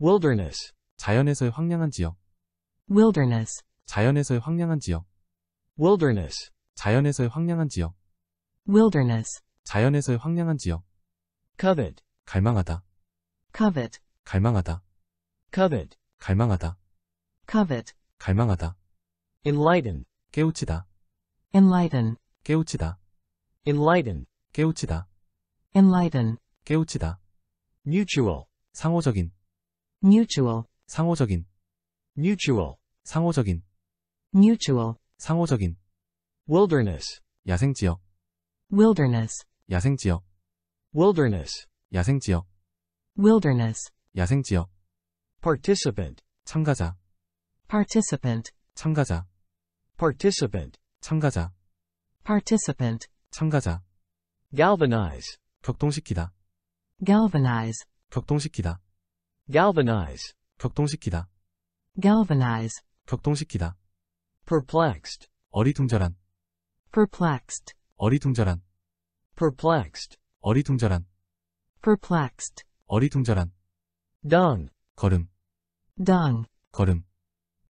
wilderness 자연에서의 황량한 지역 wilderness 자연에서의 황량한 지역 wilderness 자연에서의 황량한 지역 wilderness 자연에서의 황량한 지역 covet 갈망하다 covet 갈망하다 covet 갈망하다 covet 갈망하다 enlighten 깨우치다 enlighten 깨우치다 enlighten 깨우치다 enlighten 깨우치다 mutual 상호적인 mutual 상호적인 mutual 상호적인 mutual 상호적인 wilderness 야생 지역 wilderness 야생 지역 wilderness 야생 지역 wilderness 야생 지역 participant 참가자 participant 참가자 participant 참가자 participant 참가자 galvanize 격동시키다 galvanize 격동시키다 galvanize 격동시키다 galvanize 격동시키다 perplexed 어리둥절한 perplexed 어리둥절한 perplexed 어리둥절한 perplexed 어리둥절한 dung 걸음 dung 걸음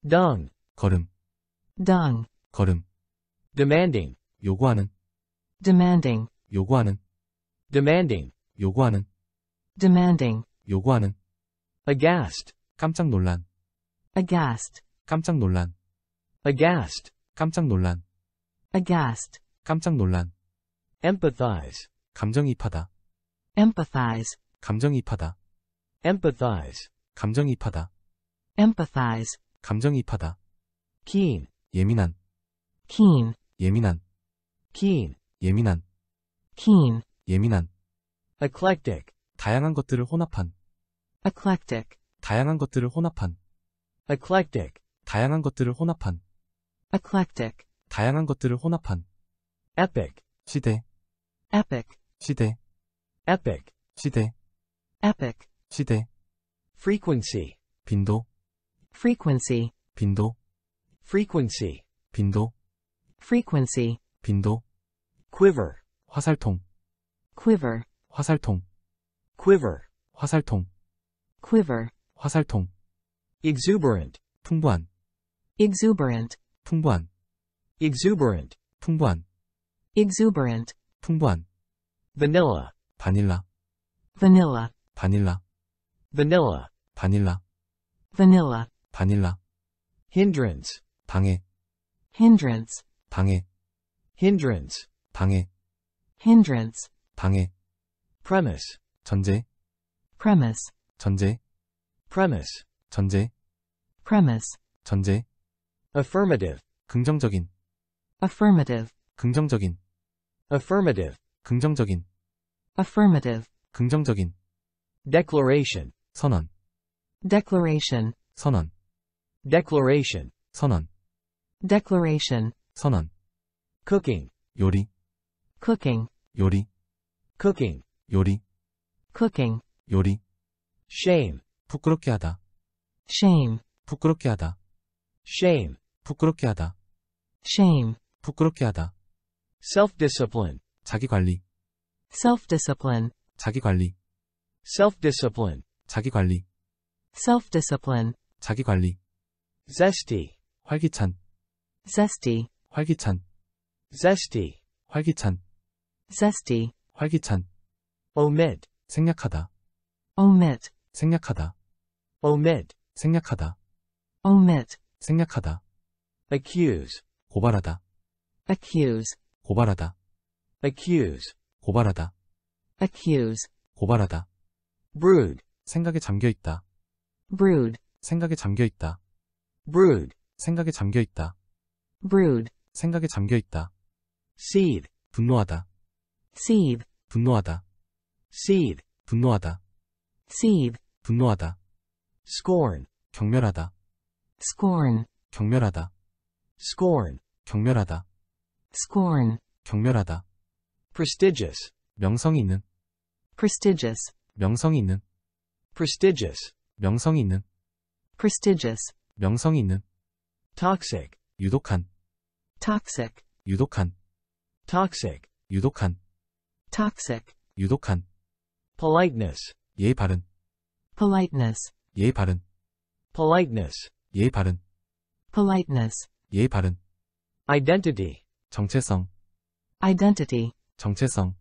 dung 걸음 dung 걸음 demanding 요구하는 demanding 요구하는 demanding 요구하는 demanding 요구하는 aghast 깜짝 놀란 aghast 깜짝 놀란 aghast 깜짝 놀란 aghast 깜짝 놀란 empathize 감정이입하다 empathize 감정이입하다 empathize 감정이입하다 empathize 감정이입하다 keen 예민한 keen 예민한 keen 예민한 keen 예민한 eclectic 다양한 것들을 혼합한 eclectic 다양한 것들을 혼합한 eclectic 다양한 것들을 혼합한 eclectic 다양한 것들을 혼합한 epic 시대 epic 시대 epic 시대 epic 시대 frequency 빈도 frequency 빈도 frequency 빈도 frequency 빈도 quiver 화살통 quiver 화살통 quiver 화살통 quiver 화살통 exuberant 풍부한 exuberant 풍부한 exuberant 풍부한 exuberant 풍부한 vanilla 바닐라 vanilla 바닐라 vanilla 바닐라 vanilla 바닐라 hindrance 방해 hindrance 방해 hindrance 방해 hindrance 방해 premise 전제 premise 전제 premise 전제 premise 전제 affirmative 긍정적인 affirmative 긍정적인 affirmative 긍정적인 affirmative 긍정적인 declaration 선언 declaration 선언 declaration 선언 declaration 선언 cooking 요리 cooking 요리 cooking 요리 cooking 요리 shame 부끄럽게 하다 shame 부끄럽게 하다 shame 부끄럽게 하다 shame 부끄럽게 하다 self discipline 자기 관리 self discipline 자기 관리 self discipline 자기 관리 self discipline 자기 관리 zesty 활기찬 zesty 활기찬 zesty 활기찬 zesty 활기찬 omit 생략하다 omit 생략하다. omit 생략하다. omit 생략하다. accuse 고발하다. accuse 고발하다. accuse 고발하다. accuse 고발하다. brood 생각에 잠겨 있다. brood 생각에 잠겨 있다. brood 생각에 잠겨 있다. brood 생각에 잠겨 있다. seethe 분노하다. seethe 분노하다. seethe 분노하다. seethe 분노하다. scorn 경멸하다. scorn 경멸하다. scorn 경멸하다. scorn 경멸하다. prestigious 명성이 있는 prestigious 명성이 있는 prestigious 명성이 있는 prestigious 명성이 있는 toxic 유독한 toxic 유독한 toxic 유독한 toxic 유독한 politeness 예의 바른 politeness 예의 발음. politeness 예의 발음. politeness 예의 발음. identity 정체성 identity 정체성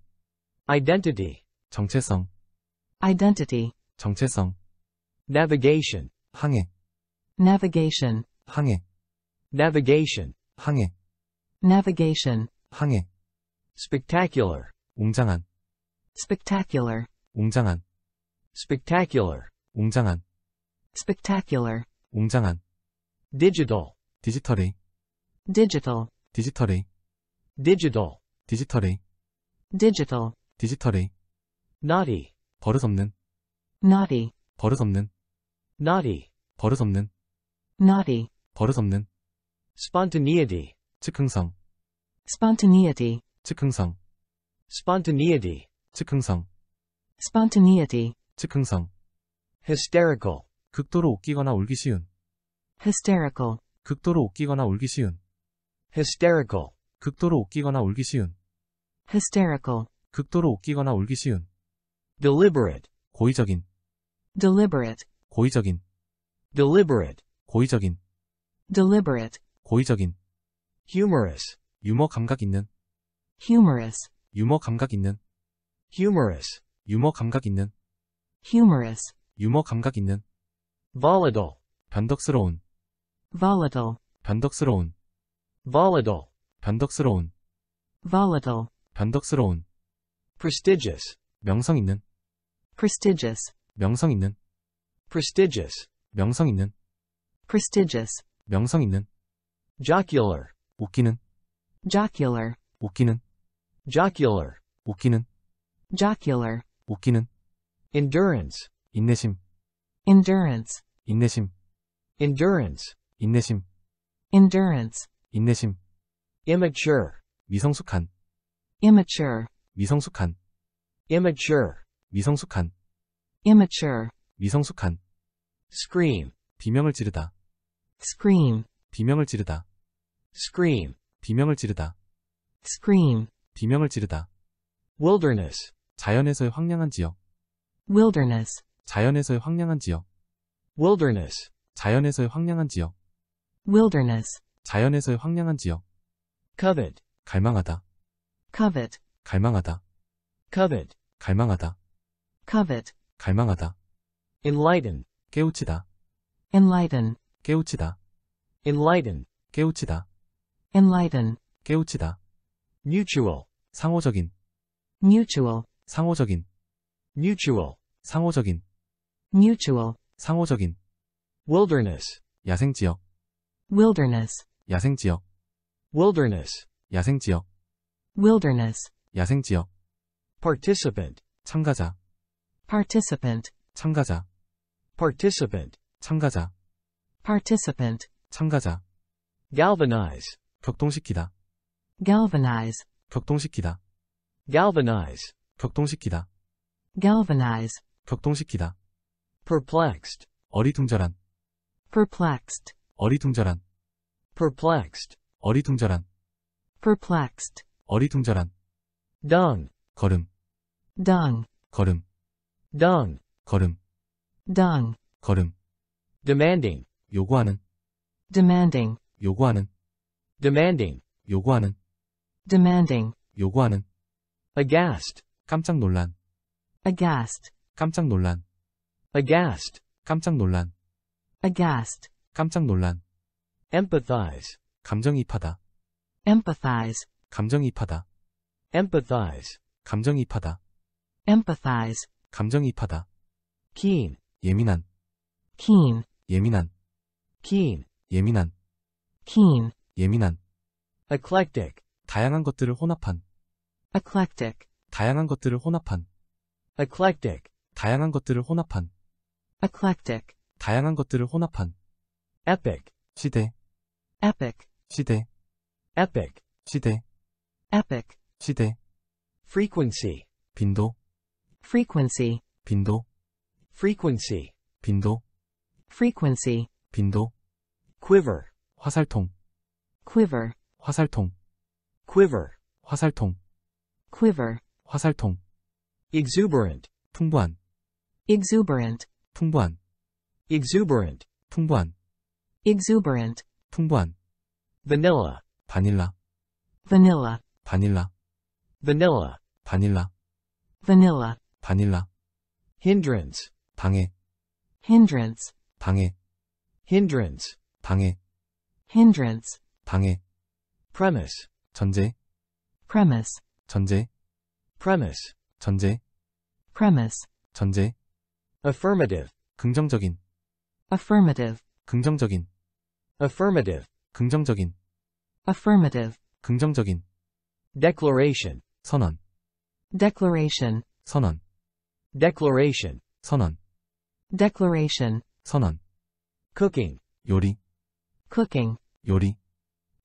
identity 정체성 identity 정체성 navigation 항해 navigation 항해 navigation 항해 navigation 항해 spectacular 웅장한 spectacular 웅장한 spectacular, 웅장한, spectacular, 웅장한, digital, 디지털의, digital, 디지털의, digital, 디지털의, digital, 디지털의, naughty, 버릇없는, naughty, 버릇없는, naughty, 버릇없는, naughty, 버릇없는, spontaneity, 즉흥성, spontaneity, 즉흥성, spontaneity, 즉흥성, spontaneity, 즉 흥상 hysterical 극도로 웃기거나 울기 쉬운 hysterical 극도로 웃기거나 울기 쉬운 hysterical 극도로 웃기거나 울기 쉬운 hysterical 극도로 웃기거나 울기 쉬운 deliberate 고의적인 deliberate 고의적인 deliberate 고의적인 deliberate 고의적인 humorous 유머 감각 있는 humorous 유머 감각 있는 humorous 유머 감각 있는 humorous 유머 감각 있는 volatile 변덕스러운 volatile 변덕스러운 volatile 변덕스러운 volatile 변덕스러운 prestigious 명성 있는 prestigious 명성 있는 prestigious 명성 있는 prestigious 명성 있는 jocular 웃기는 jocular 웃기는 jocular 웃기는 jocular 웃기는 endurance 인내심 endurance 인내심 endurance 인내심 endurance 인내심 immature 미성숙한 immature 미성숙한 immature 미성숙한 immature 미성숙한 scream 비명을 지르다 scream 비명을 지르다 scream 비명을 지르다 scream 비명을 지르다 wilderness 자연에서의 황량한 지역 wilderness 자연에서의 황량한 지역 wilderness 자연에서의 황량한 지역 wilderness 자연에서의 황량한 지역 covet 갈망하다 covet 갈망하다 covet 갈망하다 covet 갈망하다 enlighten 깨우치다 enlighten 깨우치다 enlighten 깨우치다 enlighten 깨우치다 mutual 상호적인 mutual 상호적인 mutual 상호적인 mutual 상호적인 wilderness 야생 지역 wilderness 야생 지역 wilderness 야생 지역 wilderness 야생 지역 participant 참가자 participant 참가자 participant 참가자 participant 참가자 galvanize 격동시키다 galvanize 격동시키다 galvanize 격동시키다 galvanize 격동시키다 perplexed 어리둥절한 perplexed 어리둥절한 perplexed 어리둥절한 perplexed 어리둥절한 dung 걸음 dung 걸음 dung 걸음 dung 걸음 demanding 요구하는 demanding 요구하는 demanding 요구하는 demanding 요구하는 aghast 깜짝 놀란 aghast, 깜짝 놀란, aghast, 깜짝 놀란, aghast, 깜짝 놀란, empathize, 감정이입하다, empathize, 감정이입하다, empathize, 감정이입하다, empathize, 감정이입하다, keen, 예민한, keen, 예민한, keen, 예민한, keen, 예민한, eclectic, 다양한 것들을 혼합한, eclectic, 다양한 것들을 혼합한, eclectic 다양한 것들을 혼합한 eclectic 다양한 것들을 혼합한 epic 시대 epic 시대 epic 시대 epic 시대 frequency 빈도 frequency 빈도 frequency 빈도 frequency 빈도 quiver 화살통 quiver 화살통 quiver 화살통 quiver 화살통 exuberant 풍부한 exuberant 풍부한 exuberant 풍부한 exuberant 풍부한 vanilla 바닐라 vanilla 바닐라 vanilla 바닐라 vanilla 바닐라 hindrance 방해 hindrance 방해 hindrance 방해 hindrance 방해 premise 전제 premise 전제 premise 전제 premise 전제 affirmative 긍정적인 affirmative 긍정적인 affirmative 긍정적인 affirmative 긍정적인 declaration 선언 declaration 선언 declaration 선언 declaration 선언 cooking 요리 cooking 요리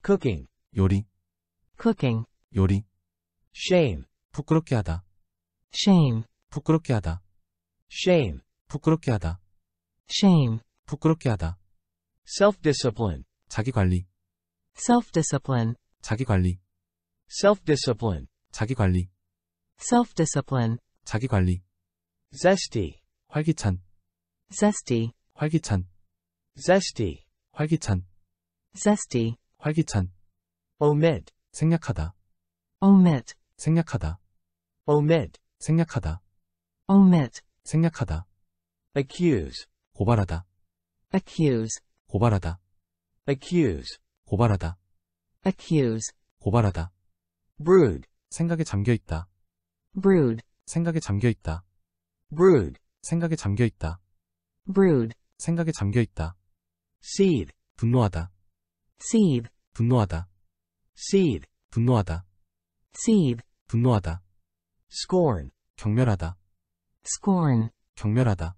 cooking 요리 cooking 요리 shame 부끄럽게 하다 shame 부끄럽게 하다 shame 부끄럽게 하다 shame 부끄럽게 하다 self discipline 자기 관리 self discipline 자기 관리 self discipline 자기 관리 self discipline 자기 관리 zesty 활기찬 zesty 활기찬 zesty 활기찬 zesty 활기찬 omit 생략하다 omit 생략하다 omit 생략하다. omit. 생략하다. accuse. 고발하다. accuse. 고발하다. accuse. 고발하다. accuse. 고발하다. brood. 생각에 잠겨 있다. brood. 생각에 잠겨 있다. brood. 생각에 잠겨 있다. brood. 생각에 잠겨 있다. seed. 분노하다. seed. 분노하다. seed. 분노하다. seed. 분노하다. scorn 경멸하다 scorn 경멸하다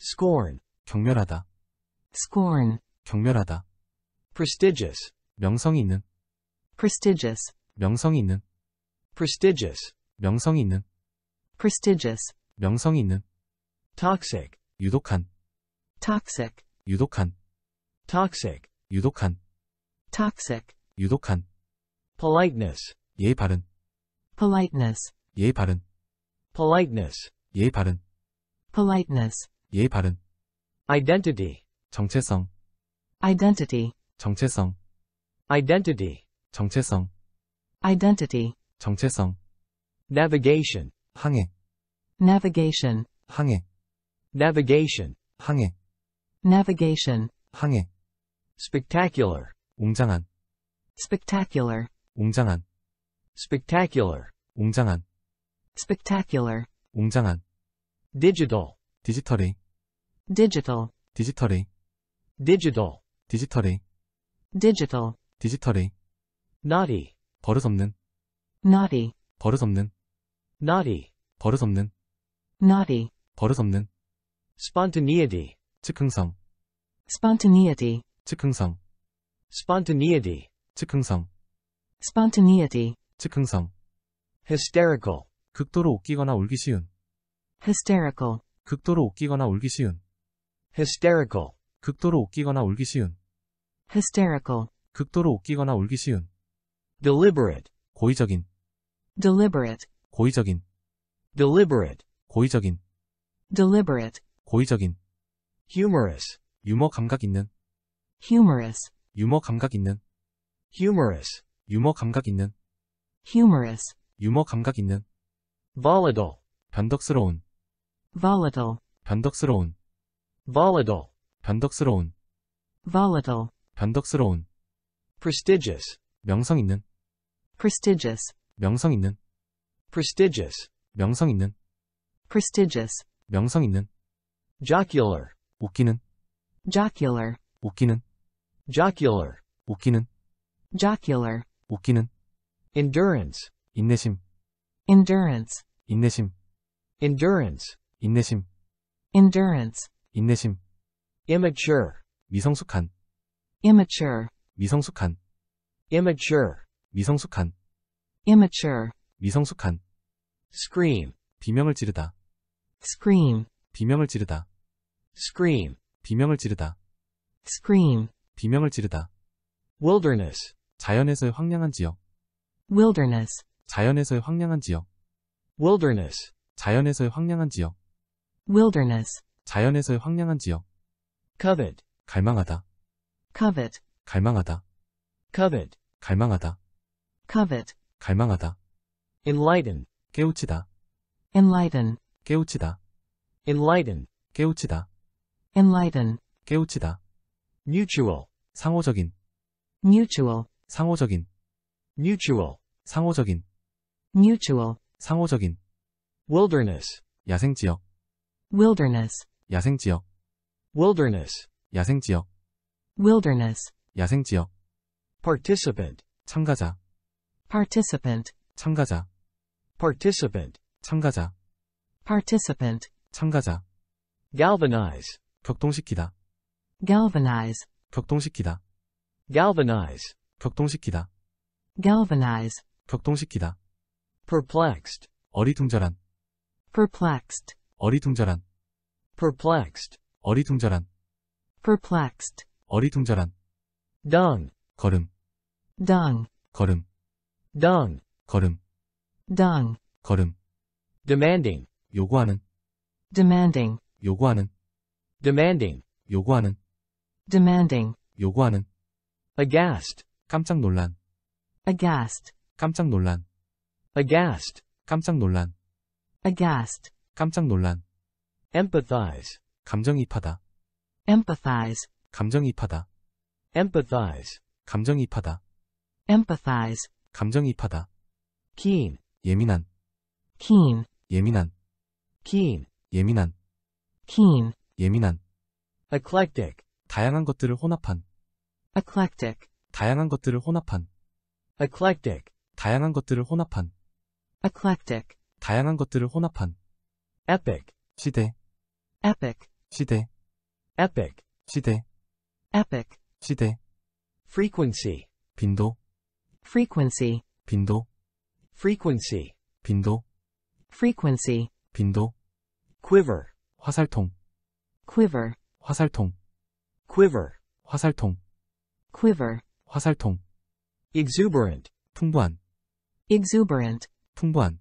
scorn 경멸하다 scorn 경멸하다 prestigious 명성이 있는 prestigious 명성이 있는 prestigious 명성이 있는 prestigious 명성이 있는 toxic 유독한 toxic 유독한 toxic 유독한 toxic 유독한 politeness 예의 바른 politeness 예의 바른 politeness 예의 바른 politeness 예의 바른 identity 정체성 identity 정체성 identity 정체성 identity 정체성 navigation 항해 navigation 항해 navigation 항해 navigation 항해 spectacular 웅장한 spectacular 웅장한 spectacular 웅장한 spectacular 웅장한 digital 디지털이 digital 디지털이 digital 디지털이 digital 디지털이 naughty 버릇없는 naughty 버릇없는 naughty 버릇없는 naughty 버릇없는 spontaneity 즉흥성 spontaneity 즉흥성 spontaneity 즉흥성 spontaneity 즉흥성 hysterical 극도로 웃기거나 울기 쉬운 hysterical 극도로 웃기거나 울기 쉬운 hysterical 극도로 웃기거나 울기 쉬운 hysterical 극도로 웃기거나 울기 쉬운 deliberate 고의적인 deliberate 고의적인 deliberate 고의적인 deliberate 고의적인 humorous 유머 감각 있는 humorous 유머 감각 있는 humorous 유머 감각 있는 humorous 유머 감각 있는 volatile, 변덕스러운, volatile, 변덕스러운, volatile, 변덕스러운, volatile, 변덕스러운, prestigious, 명성 있는, prestigious, 명성 있는, prestigious, 명성 있는, prestigious, 명성 있는, jocular, 웃기는, jocular, 웃기는, jocular, 웃기는, jocular, 웃기는, endurance, 인내심, endurance, 인내심 endurance 인내심 endurance 인내심 immature 미성숙한 immature 미성숙한 immature 미성숙한 immature 미성숙한 scream 비명을 지르다 scream 비명을 지르다 scream 비명을 지르다 scream 비명을 지르다 wilderness 자연에서의 황량한 지역 wilderness 자연에서의 황량한 지역 wilderness 자연에서의 황량한 지역 wilderness 자연에서의 황량한 지역 covet 갈망하다 covet 갈망하다 covet 갈망하다 covet 갈망하다 enlighten 깨우치다 enlighten 깨우치다 enlighten 깨우치다 enlighten 깨우치다 mutual 상호적인 mutual 상호적인 mutual 상호적인 mutual 상호적인 wilderness 야생 지역 wilderness 야생 지역 wilderness 야생 지역 wilderness 야생 지역 participant 참가자 participant 참가자 participant 참가자 participant 참가자 galvanize 격동시키다 galvanize 격동시키다 galvanize 격동시키다 galvanize 격동시키다 perplexed 어리둥절한 perplexed 어리둥절한 perplexed 어리둥절한 perplexed 어리둥절한 dung 걸음 dung 걸음 dung 걸음 dung 걸음 demanding 요구하는 demanding 요구하는 demanding 요구하는 demanding 요구하는 aghast 깜짝 놀란 aghast 깜짝 놀란 aghast 깜짝 놀란 aghast 깜짝 놀란 empathize 감정이입하다 empathize 감정이입하다 empathize 감정이입하다 empathize 감정이입하다 keen 예민한 keen 예민한 keen 예민한 keen 예민한 eclectic 다양한 것들을 혼합한 eclectic 다양한 것들을 혼합한 eclectic 다양한 것들을 혼합한 eclectic 다양한 것들을 혼합한 epic 시대 epic 시대 epic 시대 epic 시대 frequency 빈도 frequency 빈도 frequency 빈도 frequency 빈도 quiver 화살통 quiver 화살통 quiver 화살통 quiver 화살통 exuberant 풍부한 exuberant 풍부한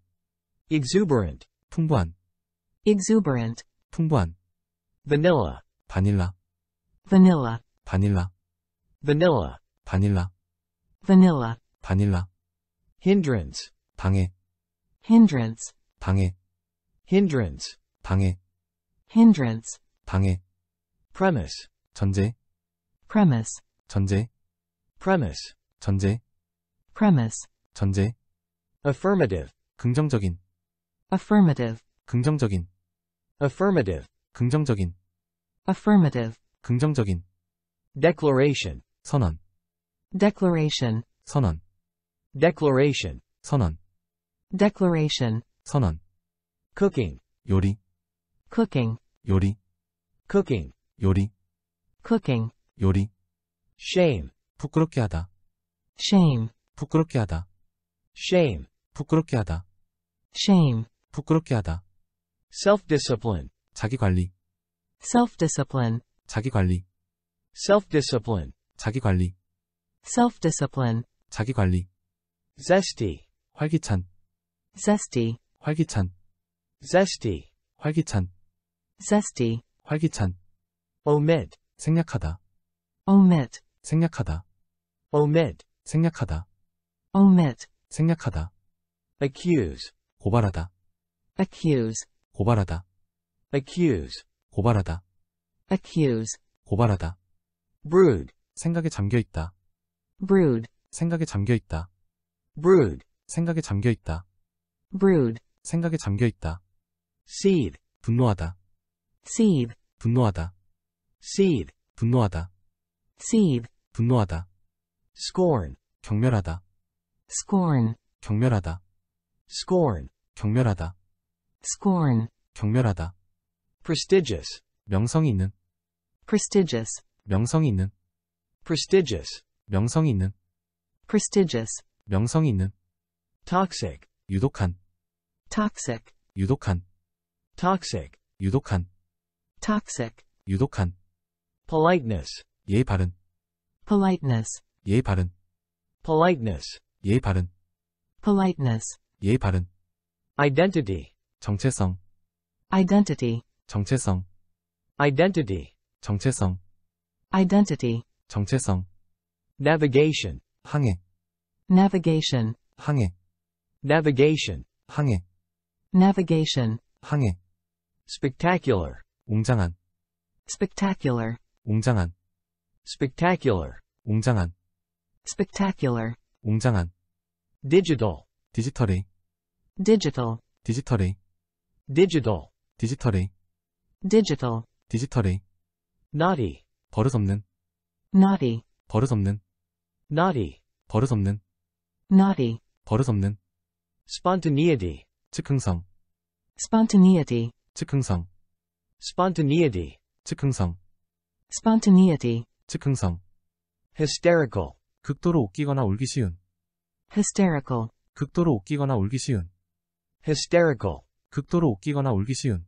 exuberant 풍부한 exuberant 풍부한 vanilla 바닐라 vanilla 바닐라 vanilla 바닐라 vanilla 바닐라 hindrance 방해 hindrance 방해 hindrance 방해 hindrance 방해 premise 전제 premise 전제 premise 전제 premise 전제 affirmative 긍정적인 affirmative 긍정적인 affirmative 긍정적인 affirmative 긍정적인 declaration 선언 declaration 선언 declaration 선언 declaration 선언 cooking 요리 cooking 요리 cooking 요리 cooking 요리 shame 부끄럽게 하다 shame 부끄럽게 하다 shame 부끄럽게 하다. shame. 부끄럽게 하다. self-discipline. 자기관리. self-discipline. 자기관리. self-discipline. 자기관리. self-discipline. 자기관리. zesty. 활기찬. zesty. 활기찬. zesty. 활기찬. zesty. 활기찬. omit. 생략하다. omit. 생략하다. omit. 생략하다. omit. 생략하다. accuse 고발하다 accuse 고발하다 accuse 고발하다 accuse 고발하다 brood 생각에 잠겨 있다 brood 생각에 잠겨 있다 brood 생각에 잠겨 있다 brood 생각에 잠겨 있다 seed 분노하다 seed 분노하다 seed 분노하다 seed 분노하다 scorn 경멸하다 scorn 경멸하다 scorn, 경멸하다. scorn, 경멸하다. prestigious, 명성이 있는. prestigious, 명성이 있는. prestigious, 명성이 있는. prestigious, 명성이 있는. toxic, 유독한. toxic, 유독한. toxic, 유독한. toxic, 유독한. politeness, 예의 바른. politeness, 예의 바른. politeness, 예의 바른. politeness 예의 바른 identity 정체성 identity 정체성 identity 정체성 identity 정체성 navigation 항해 navigation 항해 navigation 항해 navigation 항해 spectacular 웅장한 spectacular 웅장한 spectacular 웅장한 spectacular 웅장한 digital 디지털이 digital 디지털이 digital 디지털이 digital 디지털이 naughty 버릇없는 naughty 버릇없는 naughty 버릇없는 naughty 버릇없는 spontaneity 즉흥성 spontaneity 즉흥성 spontaneity 즉흥성 spontaneity 즉흥성 hysterical 극도로 웃기거나 울기 쉬운 hysterical 극도로 웃기거나 울기 쉬운 hysterical 극도로 웃기거나 울기 쉬운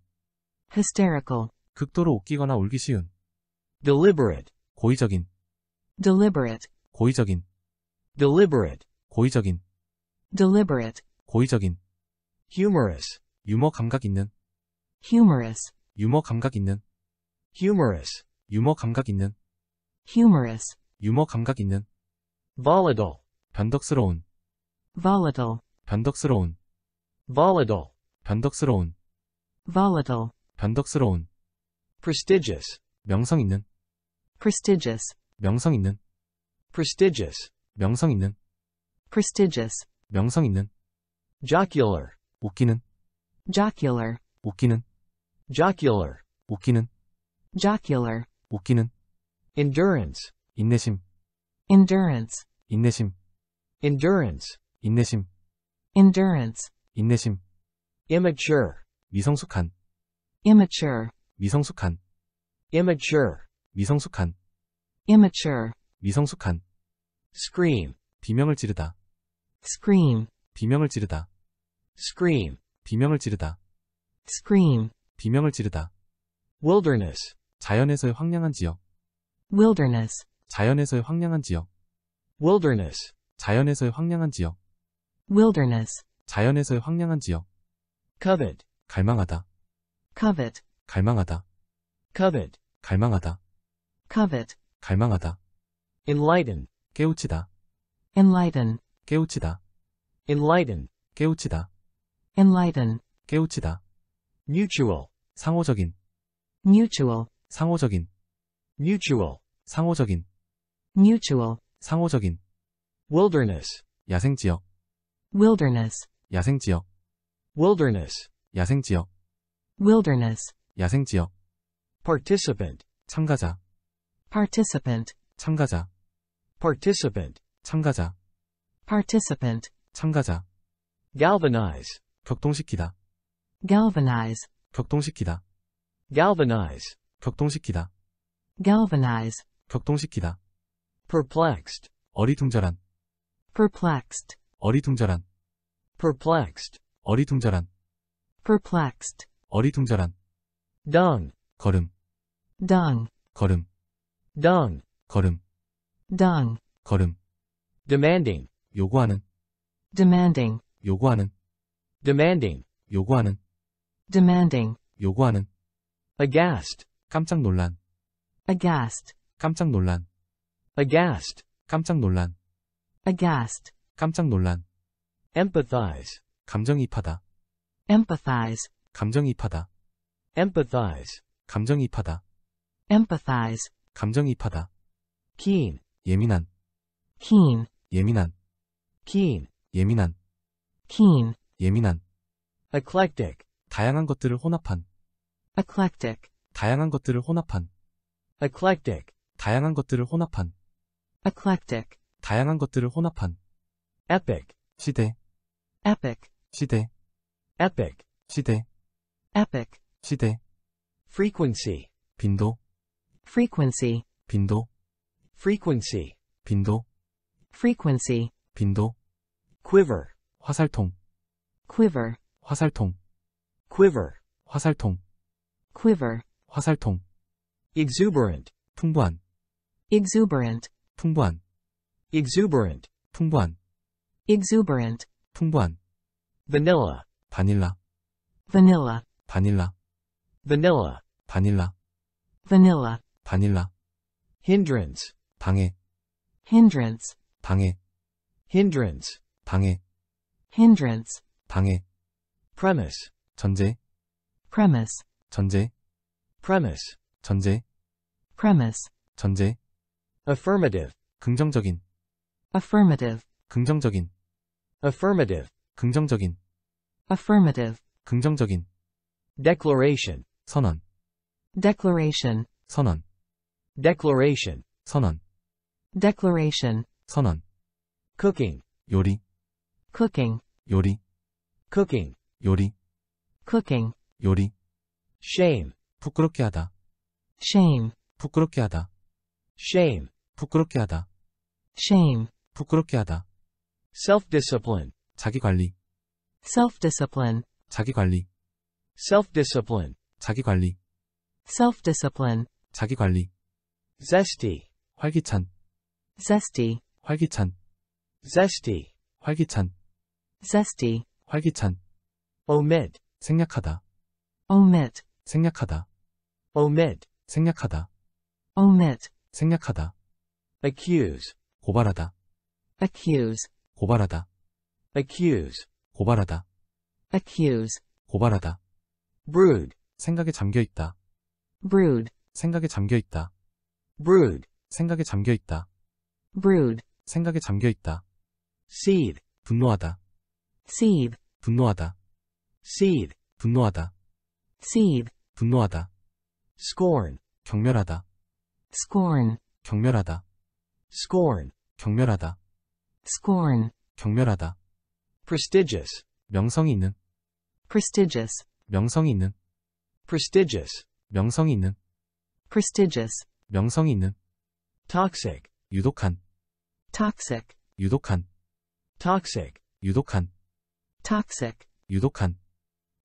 hysterical 극도로 웃기거나 울기 쉬운 deliberate 고의적인 deliberate 고의적인 deliberate 고의적인 deliberate 고의적인 humorous 유머 감각 있는 humorous 유머 감각 있는 humorous 유머 감각 있는 humorous 유머 감각 있는 volatile 변덕스러운 volatile, 변덕스러운, volatile, 변덕스러운, volatile, 변덕스러운, prestigious, 명성 있는, prestigious, 명성 있는, prestigious, 명성 있는, prestigious, 명성 있는, jocular, 웃기는, jocular, 웃기는, jocular, 웃기는, jocular, 웃기는, endurance, 인내심, endurance, 인내심, endurance, 인내심 endurance 인내심 immature 미성숙한 immature 미성숙한 immature 미성숙한 immature 미성숙한 scream 비명을 지르다 scream 비명을 지르다 scream 비명을 지르다 scream 비명을 지르다 wilderness 자연에서의 황량한 지역 wilderness 자연에서의 황량한 지역 wilderness 자연에서의 황량한 지역 wilderness, 자연에서의 황량한 지역, covet, 갈망하다, covet, 갈망하다, covet, 갈망하다, covet, 갈망하다, enlighten, 깨우치다, enlighten, 깨우치다, enlighten, 깨우치다, enlighten, 깨우치다, mutual, 상호적인, mutual, 상호적인, mutual, 상호적인, mutual, 상호적인, wilderness, 야생지역, wilderness 야생지역 wilderness 야생지역 wilderness 야생지역 participant 참가자 participant 참가자 participant 참가자 participant 참가자 galvanize 격동시키다 galvanize 격동시키다 galvanize 격동시키다 galvanize 격동시키다 perplexed 어리둥절한 perplexed 어리둥절한 perplexed 어리둥절한 perplexed 어리둥절한 dung 걸음 dung 걸음 dung 걸음 dung 걸음 demanding 요구하는 demanding 요구하는 demanding 요구하는 demanding 요구하는 aghast 깜짝 놀란 aghast 깜짝 놀란 aghast 깜짝 놀란 aghast 깜짝 놀란 empathize 감정이입하다 empathize 감정이입하다 empathize 감정이입하다 empathize 감정이입하다 keen 예민한 keen 예민한 keen 예민한 keen 예민한 eclectic 다양한 것들을 혼합한 eclectic 다양한 것들을 혼합한 eclectic 다양한 것들을 혼합한 eclectic 다양한 것들을 혼합한 Epic. 시대. Epic. 시대. Epic. 시대. Epic. 시대. Frequency. 빈도. Frequency. 빈도. Frequency. 빈도. Frequency. 빈도. Quiver. 화살통. Quiver. 화살통. Quiver. 화살통. Quiver. 화살통. Exuberant. 풍부한. Exuberant. 풍부한. Exuberant. 풍부한 exuberant, 풍부한, vanilla, 바닐라, vanilla, 바닐라, vanilla, 바닐라, vanilla, 바닐라, hindrance, 방해, hindrance, 방해, hindrance, 방해, hindrance, 방해, premise, 전제, premise, 전제, premise, 전제, premise, 전제, affirmative, 긍정적인, affirmative, 긍정적인, affirmative 긍정적인 affirmative 긍정적인 declaration 선언 declaration 선언 declaration 선언 declaration 선언 cooking 요리 cooking 요리 cooking 요리 cooking 요리 shame 부끄럽게 하다 shame 부끄럽게 하다 shame 부끄럽게 하다 shame 부끄럽게 하다 self-discipline 자기관리 self-discipline 자기관리 self-discipline 자기관리 self-discipline 자기관리 zesty 활기찬 zesty 활기찬 zesty 활기찬 zesty 활기찬 omit 생략하다 omit 생략하다 omit 생략하다 omit 생략하다 accuse 고발하다 accuse 고발하다. accuse 고발하다. accuse 고발하다. brood 생각에 잠겨 있다. brood 생각에 잠겨 있다. brood 생각에 잠겨 있다. brood 생각에 잠겨 있다. seed 분노하다. seed 분노하다. seed 분노하다. seed 분노하다. scorn 경멸하다. scorn 경멸하다. scorn 경멸하다. scorn, 경멸하다. prestigious, 명성이 있는, prestigious, 명성이 있는, prestigious, 명성이 있는, prestigious, 명성이 있는, toxic, 유독한, toxic, 유독한, toxic, 유독한, toxic, 유독한,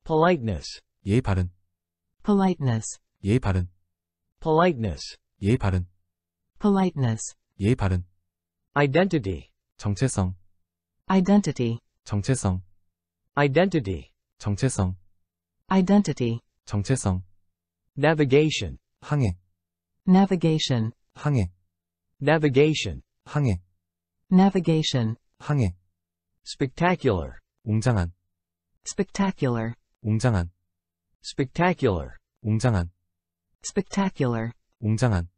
politeness, 예의 바른, politeness, 예의 바른, politeness, 예의 바른, politeness, 예의 바른, identity, 정체성 identity 정체성 identity 정체성 identity 정체성 navigation 항해 navigation 항해 navigation 항해 navigation 항해 spectacular 웅장한 spectacular 웅장한 spectacular 웅장한 spectacular 웅장한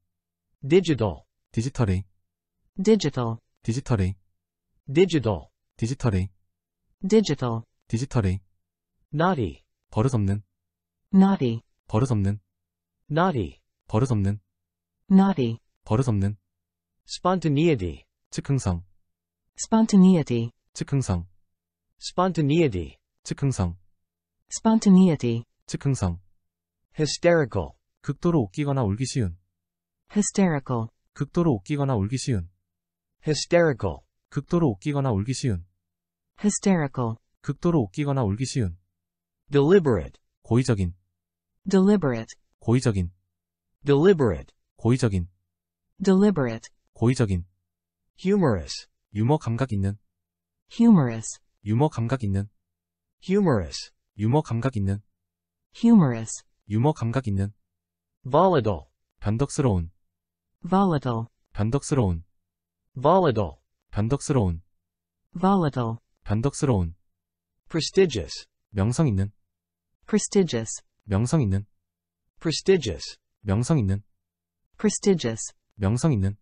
digital 디지털의 digital 디지털의 digital 디지털의 digital 디지털의 naughty 버릇없는 naughty 버릇없는 naughty 버릇없는 naughty 버릇없는 spontaneity 즉흥성 spontaneity 즉흥성 spontaneity 즉흥성 spontaneity 즉흥성 hysterical 극도로 웃기거나 울기 쉬운 hysterical 극도로 웃기거나 울기 쉬운 hysterical 극도로 웃기거나 울기 쉬운. hysterical. 극도로 웃기거나 울기 쉬운. deliberate. 고의적인. deliberate. 고의적인. deliberate. 고의적인. deliberate. 고의적인. humorous. 유머 감각 있는. humorous. 유머 감각 있는. humorous. 유머 감각 있는. humorous. 유머 감각 있는. volatile. 변덕스러운. volatile. 변덕스러운. volatile. 변덕스러운 volatile 변덕스러운 prestigious 명성 있는 prestigious 명성 있는 prestigious 명성 있는 prestigious 명성 있는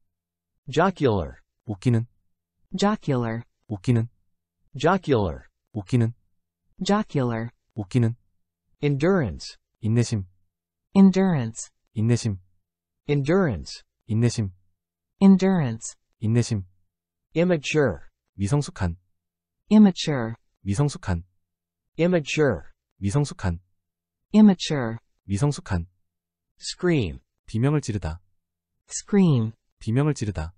jocular 웃기는 jocular 웃기는 jocular 웃기는 jocular 웃기는 endurance 인내심 endurance 인내심 endurance 인내심 endurance 인내심 immature 미성숙한 immature 미성숙한 immature 미성숙한 immature 미성숙한 scream 비명을 지르다 scream 비명을 지르다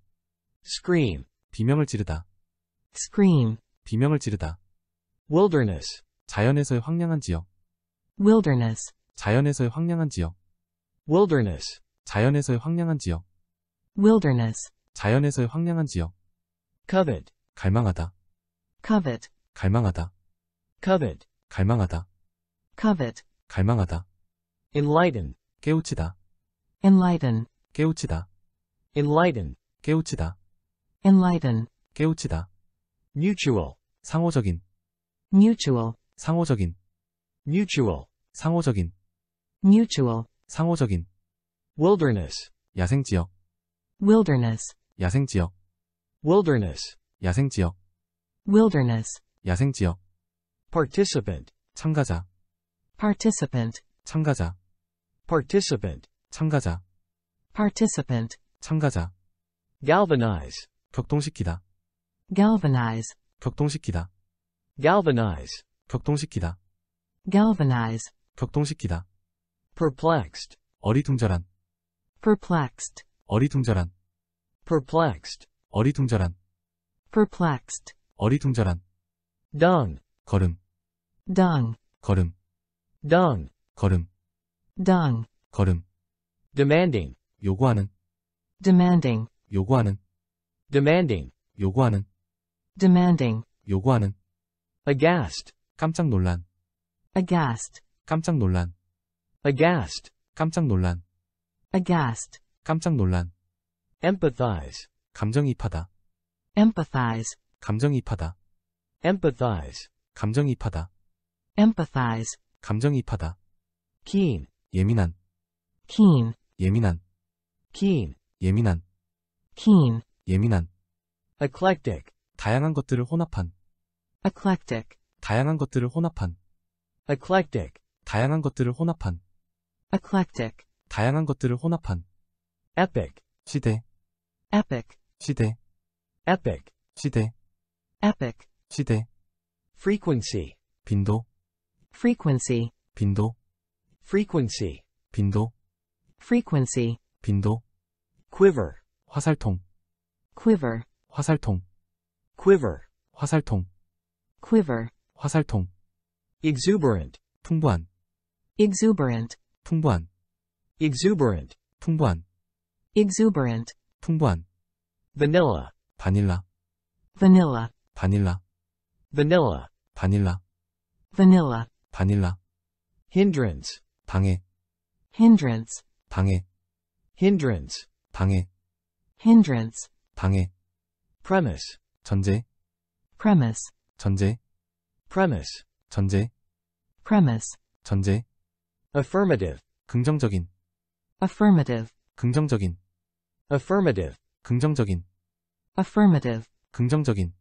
scream 비명을 지르다 scream 비명을 지르다 wilderness 자연에서의 황량한 지역 wilderness 자연에서의 황량한 지역 wilderness 자연에서의 황량한 지역 wilderness 자연에서의 황량한 지역 covet, 갈망하다, covet, 갈망하다, covet, 갈망하다, covet, 갈망하다, enlighten, 깨우치다, enlighten, 깨우치다, enlighten, 깨우치다, enlighten, 깨우치다, mutual, 상호적인, mutual, 상호적인, mutual, 상호적인, mutual, 상호적인, wilderness, 야생지역, wilderness, 야생지역, wilderness 야생 지역 wilderness 야생 지역 participant 참가자 participant 참가자 participant 참가자 participant 참가자 galvanize 격동시키다 galvanize 격동시키다 galvanize 격동시키다 galvanize 격동시키다 perplexed 어리둥절한 perplexed 어리둥절한 perplexed 어리둥절한 perplexed 어리둥절한 dung 걸음 dung 걸음 dung 걸음 dung 걸음 demanding 요구하는 demanding 요구하는 demanding 요구하는 demanding 요구하는 aghast 깜짝 놀란 aghast 깜짝 놀란 aghast 깜짝 놀란 aghast 깜짝 놀란 empathize 감정이입하다. empathize. 감정이입하다. empathize. 감정이입하다. empathize. 감정이입하다. keen. 예민한. keen. 예민한. keen. 예민한. keen. 예민한. eclectic. 다양한 것들을 혼합한. eclectic. 다양한 것들을 혼합한. eclectic. 다양한 것들을 혼합한. eclectic. 다양한 것들을 혼합한. epic. 시대. epic. Cité. Epic. Cité. Epic. Cité. Frequency. Pindo. Frequency. Pindo. Frequency. Pindo. Frequency. Pindo. Quiver. 화살통. Quiver. 화살통. Quiver. 화살통. Quiver. 화살통. Exuberant. 풍부한. Exuberant. 풍부한. Exuberant. 풍부한. Exuberant. 풍부한 vanilla 바닐라 vanilla 바닐라 vanilla 바닐라 vanilla 바닐라 hindrance 방해 hindrance 방해 hindrance 방해 hindrance 방해 premise 전제 premise 전제 premise 전제 premise 전제 affirmative 긍정적인 affirmative 긍정적인 affirmative 긍정적인 affirmative 긍정적인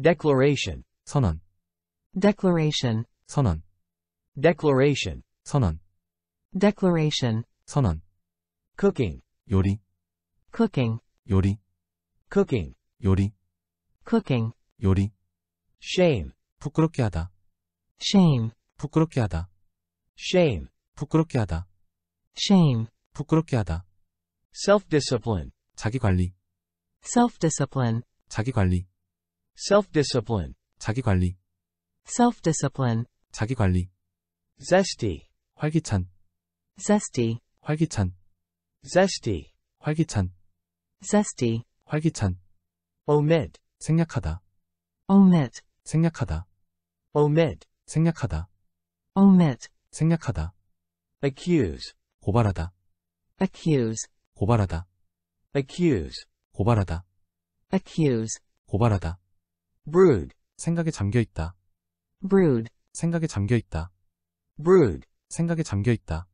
declaration 선언 declaration 선언 declaration 선언 declaration 선언 cooking 요리 cooking 요리 cooking 요리 cooking 요리 shame 부끄럽게 하다 shame 부끄럽게 하다 shame 부끄럽게 하다 shame 부끄럽게 하다 self discipline 자기관리 self-discipline 자기관리 self-discipline 자기관리 self-discipline 자기관리 zesty 활기찬 zesty 활기찬 zesty 활기찬 zesty 활기찬 omit 생략하다 omit 생략하다 omit 생략하다 omit 생략하다 accuse 고발하다 accuse 고발하다 accuse 고발하다 accuse 고발하다 brood 생각에 잠겨 있다 brood 생각에 잠겨 있다 brood 생각에 잠겨 있다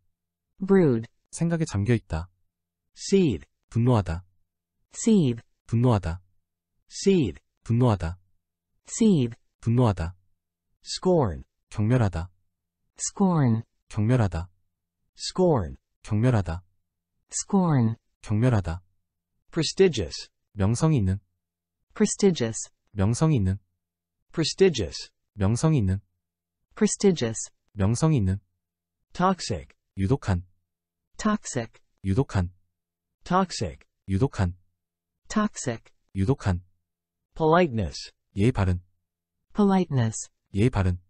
brood 생각에 잠겨 있다 seed 분노하다 seed 분노하다 seed 분노하다 seed 분노하다 scorn 경멸하다 scorn 경멸하다 scorn 경멸하다 scorn 경멸하다 prestigious 명성이 있는 prestigious 명성이 있는 prestigious 명성이 있는 prestigious 명성이 있는 toxic 유독한 toxic 유독한 toxic 유독한 toxic 유독한 politeness 예의 바른 politeness 예의 바른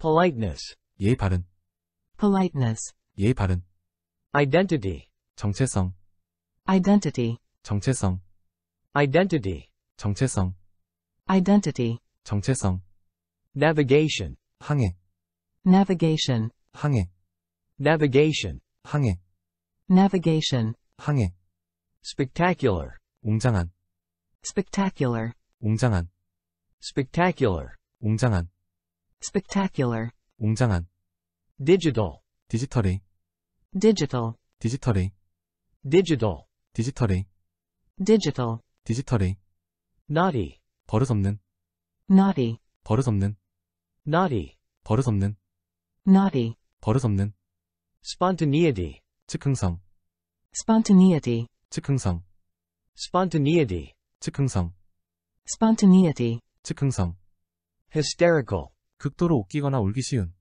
politeness 예의 바른 politeness 예의 바른 identity 정체성 identity 정체성 identity 정체성 identity 정체성 navigation 항해 navigation 항해 navigation 항해 navigation 항해 spectacular 웅장한 spectacular 웅장한 spectacular 웅장한 spectacular 웅장한 digital 디지털이 digital 디지털이 digital 디지털이 digital, 디지털의 naughty, 버릇없는 naughty, 버릇없는 naughty, 버릇없는 naughty, 버릇없는 spontaneity, 즉흥성 spontaneity, 즉흥성 spontaneity, 즉흥성 spontaneity, 즉흥성 hysterical, 극도로 웃기거나 울기 쉬운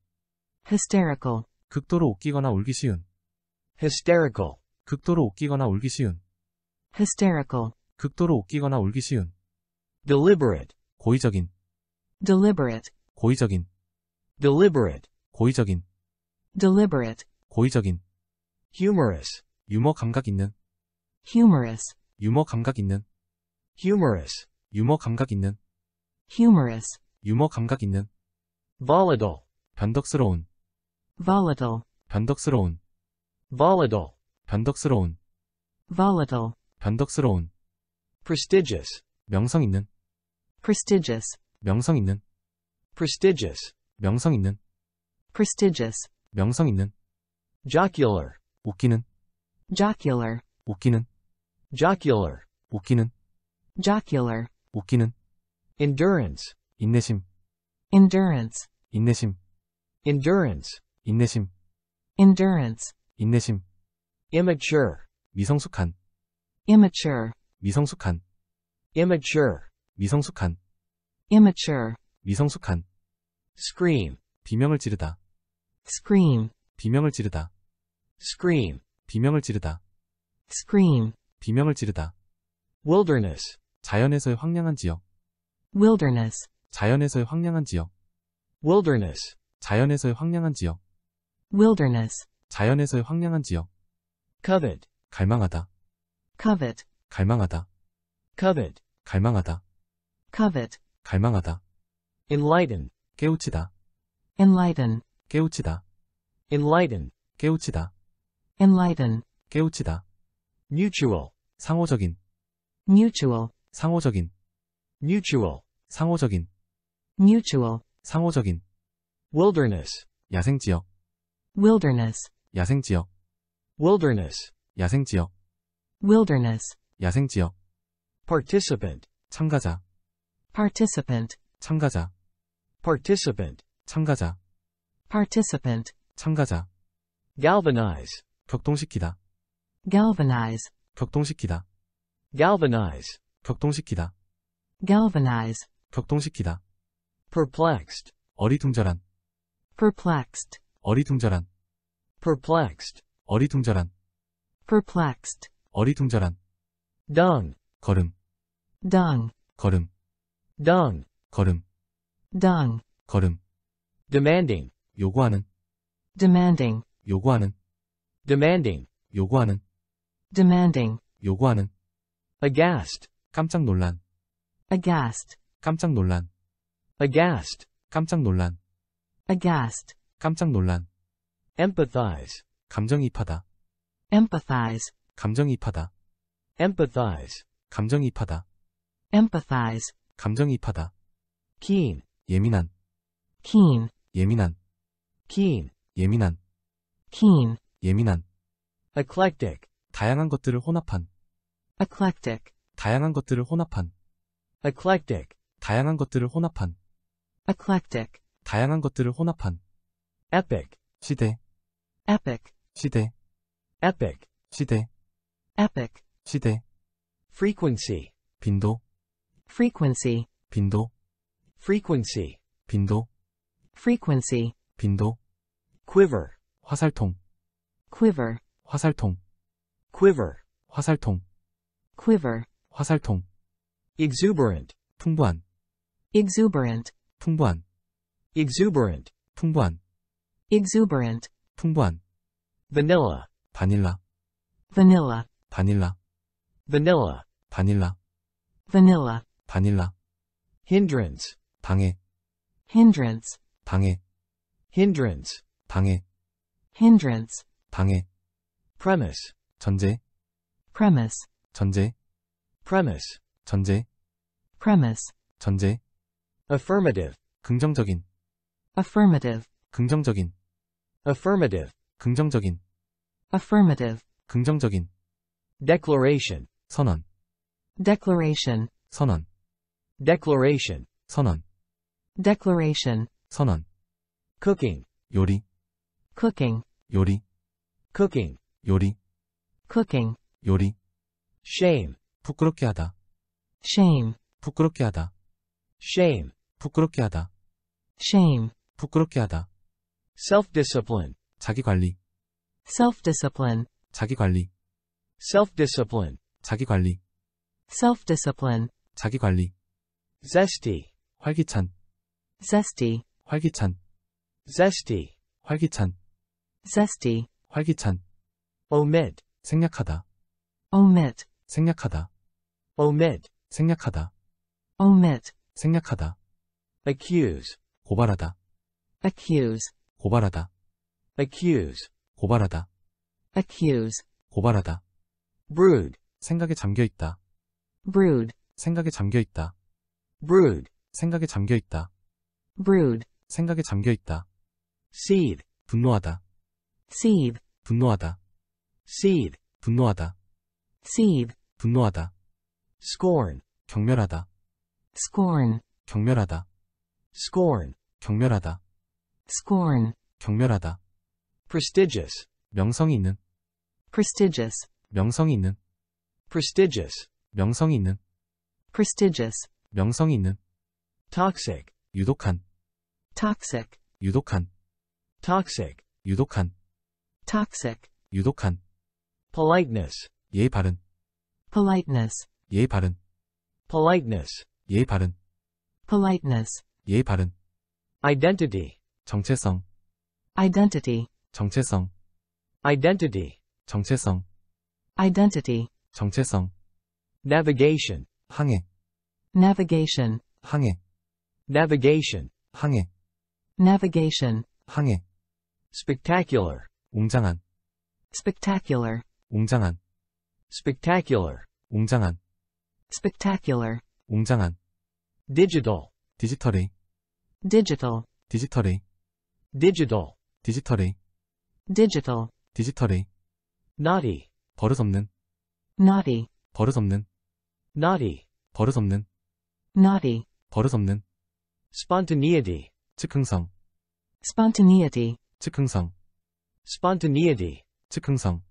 hysterical, 극도로 웃기거나 울기 쉬운 hysterical, 극도로 웃기거나 울기 쉬운 hysterical 극도로 웃기거나 울기 쉬운 deliberate 고의적인 deliberate 고의적인 deliberate 고의적인 deliberate 고의적인 humorous 유머 감각 있는 humorous 유머 감각 있는 humorous 유머 감각 있는 humorous 유머 감각 있는 volatile 변덕스러운 volatile 변덕스러운 volatile 변덕스러운 volatile 변덕스러운 prestigious 명성 있는 prestigious 명성 있는 prestigious 명성 있는 prestigious 명성 있는 jocular 웃기는 jocular 웃기는 jocular 웃기는 jocular 웃기는 endurance 인내심 endurance 인내심 endurance 인내심 endurance 인내심 immature 미성숙한 immature, 미성숙한, immature, 미성숙한, immature, 미성숙한, scream, 비명을 지르다, scream, 비명을 지르다, scream, 비명을 지르다, scream, 비명을 지르다, wilderness, 자연에서의 황량한 지역, wilderness, 자연에서의 황량한 지역, wilderness, 자연에서의 황량한 지역, wilderness, 자연에서의 황량한 지역, covet, 갈망하다, covet, 갈망하다, covet, 갈망하다, covet, 갈망하다, enlighten, 깨우치다, enlighten, 깨우치다, enlighten, 깨우치다, enlighten, 깨우치다, mutual, 상호적인, mutual, 상호적인, mutual, 상호적인, mutual, 상호적인, wilderness, 야생지역, wilderness, 야생지역, wilderness, 야생지역, wilderness, 야생지역, participant, 참가자, participant, 참가자, participant, 참가자, participant, 참가자, galvanize, 격동시키다, galvanize, 격동시키다, galvanize, 격동시키다, galvanize, 격동시키다, perplexed, 어리둥절한, perplexed, 어리둥절한, perplexed, 어리둥절한, perplexed, 어리둥절한 dung 걸음 dung 걸음 dung 걸음 dung 걸음 demanding 요구하는 demanding 요구하는 demanding 요구하는 demanding 요구하는 aghast 깜짝 놀란 aghast 깜짝 놀란 aghast 깜짝 놀란 aghast 깜짝 놀란 empathize 감정이입하다 empathize 감정이입하다. empathize. 감정이입하다. empathize. 감정이입하다. keen. 예민한. keen. 예민한. keen. 예민한. keen. 예민한. eclectic. 다양한 것들을 혼합한. eclectic. 다양한 것들을 혼합한. eclectic. 다양한 것들을 혼합한. eclectic. 다양한 것들을 혼합한. epic. 시대. epic. 시대. epic. 시대. Epic. 시대 frequency 빈도 frequency 빈도 frequency 빈도 frequency 빈도 quiver 화살통 quiver 화살통 quiver 화살통 quiver 화살통 exuberant 풍부한 exuberant 풍부한 exuberant 풍부한 exuberant 풍부한 vanilla 바닐라 vanilla 바닐라 vanilla 바닐라 vanilla 바닐라 hindrance 방해 hindrance 방해 hindrance 방해 hindrance 방해 premise 전제 premise 전제 premise 전제 premise 전제 affirmative 긍정적인 affirmative 긍정적인 affirmative 긍정적인 affirmative 긍정적인 declaration 선언 declaration 선언 declaration 선언 declaration 선언 cooking 요리 cooking 요리 cooking 요리 cooking 요리 shame 부끄럽게 하다 shame 부끄럽게 하다 shame 부끄럽게 하다 shame 부끄럽게 하다 self discipline 자기 관리 self discipline 자기 관리 self-discipline 자기관리 self-discipline 자기관리 zesty 활기찬 zesty 활기찬 zesty 활기찬 zesty 활기찬 omit 생략하다 omit 생략하다 omit 생략하다 omit 생략하다 accuse 고발하다 accuse 고발하다 accuse 고발하다 accuse 고발하다 brood 생각에 잠겨 있다. brood 생각에 잠겨 있다. brood 생각에 잠겨 있다. brood 생각에 잠겨 있다. seethe 분노하다. seethe 분노하다. seethe 분노하다. seethe 분노하다. scorn 경멸하다. scorn 경멸하다. scorn 경멸하다. scorn 경멸하다. prestigious 명성이 있는 prestigious 명성이 있는 prestigious 명성이 있는 prestigious 명성이 있는 toxic 유독한 toxic 유독한 toxic 유독한 toxic 유독한 politeness 예의 바른 politeness 예의 바른 politeness 예의 바른 politeness 예의 바른 identity 정체성 identity 정체성 identity 정체성 identity, 정체성, navigation, 항해, navigation, 항해, navigation, 항해, navigation, 항해, spectacular, 웅장한, spectacular, 웅장한, spectacular, 웅장한, spectacular, 웅장한, digital, 디지털의, digital, 디지털의, digital, 디지털의, digital, 디지털의, naughty, 버릇없는 naughty 버릇없는 naughty 버릇없는 naughty 버릇없는 spontaneity 즉흥성 spontaneity 즉흥성 spontaneity 즉흥성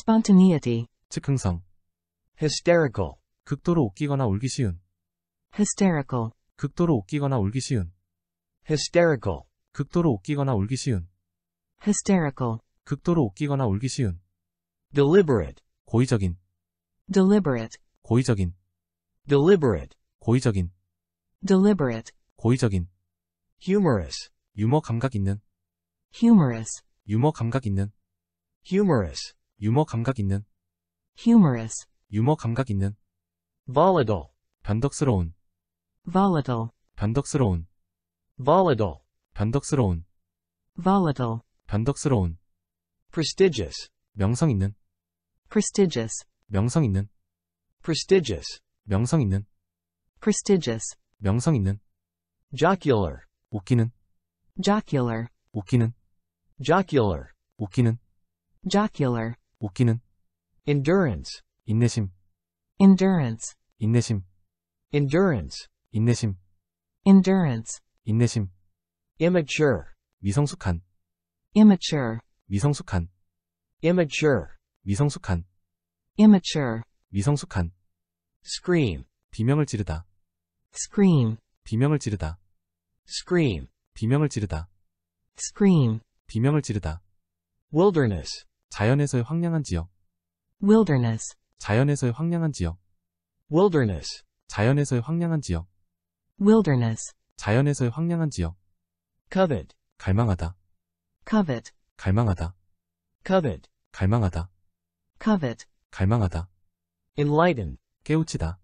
spontaneity 즉흥성 hysterical 극도로 웃기거나 울기 쉬운 hysterical 극도로 웃기거나 울기 쉬운 hysterical 극도로 웃기거나 울기 쉬운 hysterical 극도로 웃기거나 울기 쉬운 deliberate 고의적인 deliberate 고의적인 deliberate 고의적인 deliberate 고의적인 humorous 유머 감각 있는 humorous 유머 감각 있는 humorous 유머 감각 있는 humorous 유머 감각 있는 volatile 변덕스러운 volatile 변덕스러운 volatile 변덕스러운 volatile 변덕스러운 prestigious 명성 있는 prestigious 명성 있는 prestigious 명성 있는 prestigious 명성 있는 jocular 웃기는 jocular 웃기는 jocular 웃기는 jocular 웃기는 endurance 인내심 endurance 인내심 endurance 인내심 endurance 인내심 immature 미성숙한 immature 미성숙한 immature, 미성숙한, immature, 미성숙한, scream, 비명을 지르다, scream, 비명을 지르다, scream, 비명을 지르다, scream, 비명을 지르다, wilderness, 자연에서의 황량한 지역, wilderness, 자연에서의 황량한 지역, wilderness, 자연에서의 황량한 지역, wilderness, 자연에서의 황량한 지역, covet, 갈망하다, covet, 갈망하다, covet, 갈망하다, covet, 갈망하다, enlighten, 깨우치다,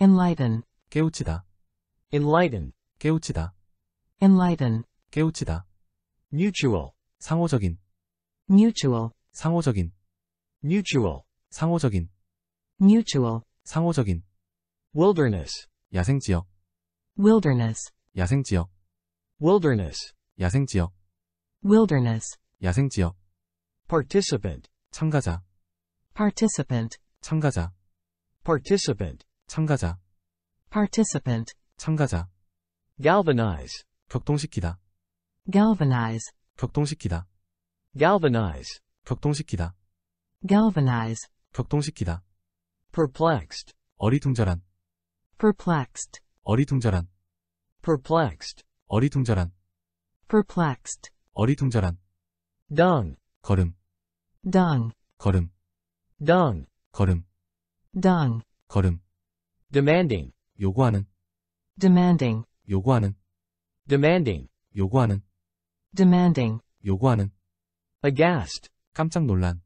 enlighten, 깨우치다, enlighten, 깨우치다, enlighten, 깨우치다, mutual, 상호적인, mutual, 상호적인, mutual, 상호적인, mutual, 상호적인, wilderness, 야생지역, wilderness, 야생지역, wilderness, 야생지역, wilderness, 야생지역, participant 참가자 participant 참가자 participant 참가자 participant 참가자 galvanize 격동시키다 galvanize 격동시키다 galvanize 격동시키다 galvanize 격동시키다 perplexed 어리둥절한 perplexed 어리둥절한 perplexed 어리둥절한 perplexed 어리둥절한 done 걸음 dung 걸음 dung 걸음 dung 걸음 demanding 요구하는 demanding 요구하는 demanding 요구하는 demanding 요구하는 aghast 깜짝 놀란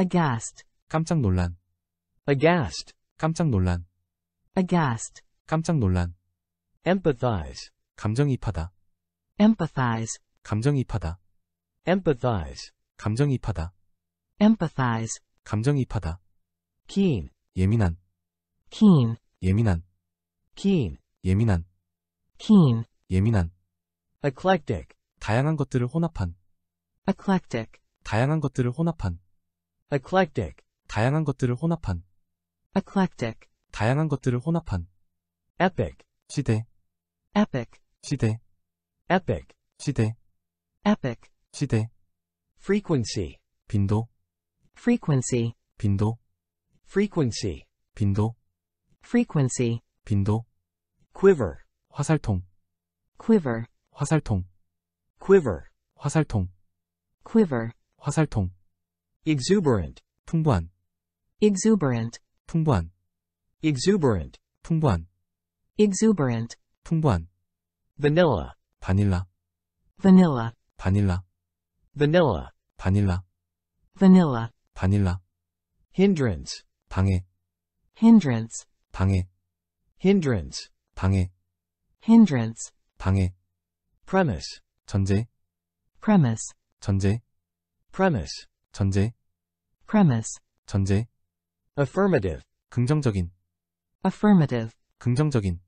aghast 깜짝 놀란 aghast 깜짝 놀란 aghast 깜짝 놀란 empathize 감정이입하다 empathize 감정이입하다 empathize 감정이입하다 empathize 감정이입하다 keen 예민한 keen 예민한 keen 예민한 keen 예민한 eclectic 다양한 것들을 혼합한 eclectic 다양한 것들을 혼합한 eclectic 다양한 것들을 혼합한 eclectic 다양한 것들을 혼합한 epic 시대 epic 시대 epic 시대 epic 시대 frequency 빈도 frequency 빈도 frequency 빈도 frequency 빈도 quiver 화살통 quiver 화살통 quiver 화살통 quiver 화살통 exuberant 풍부한 exuberant 풍부한 exuberant 풍부한 exuberant 풍부한 vanilla 바닐라 vanilla 바닐라 vanilla 바닐라 vanilla 바닐라 hindrance 방해 hindrance 방해 hindrance 방해 hindrance 방해 premise 전제 premise 전제 premise 전제 premise 전제 affirmative 긍정적인 affirmative 긍정적인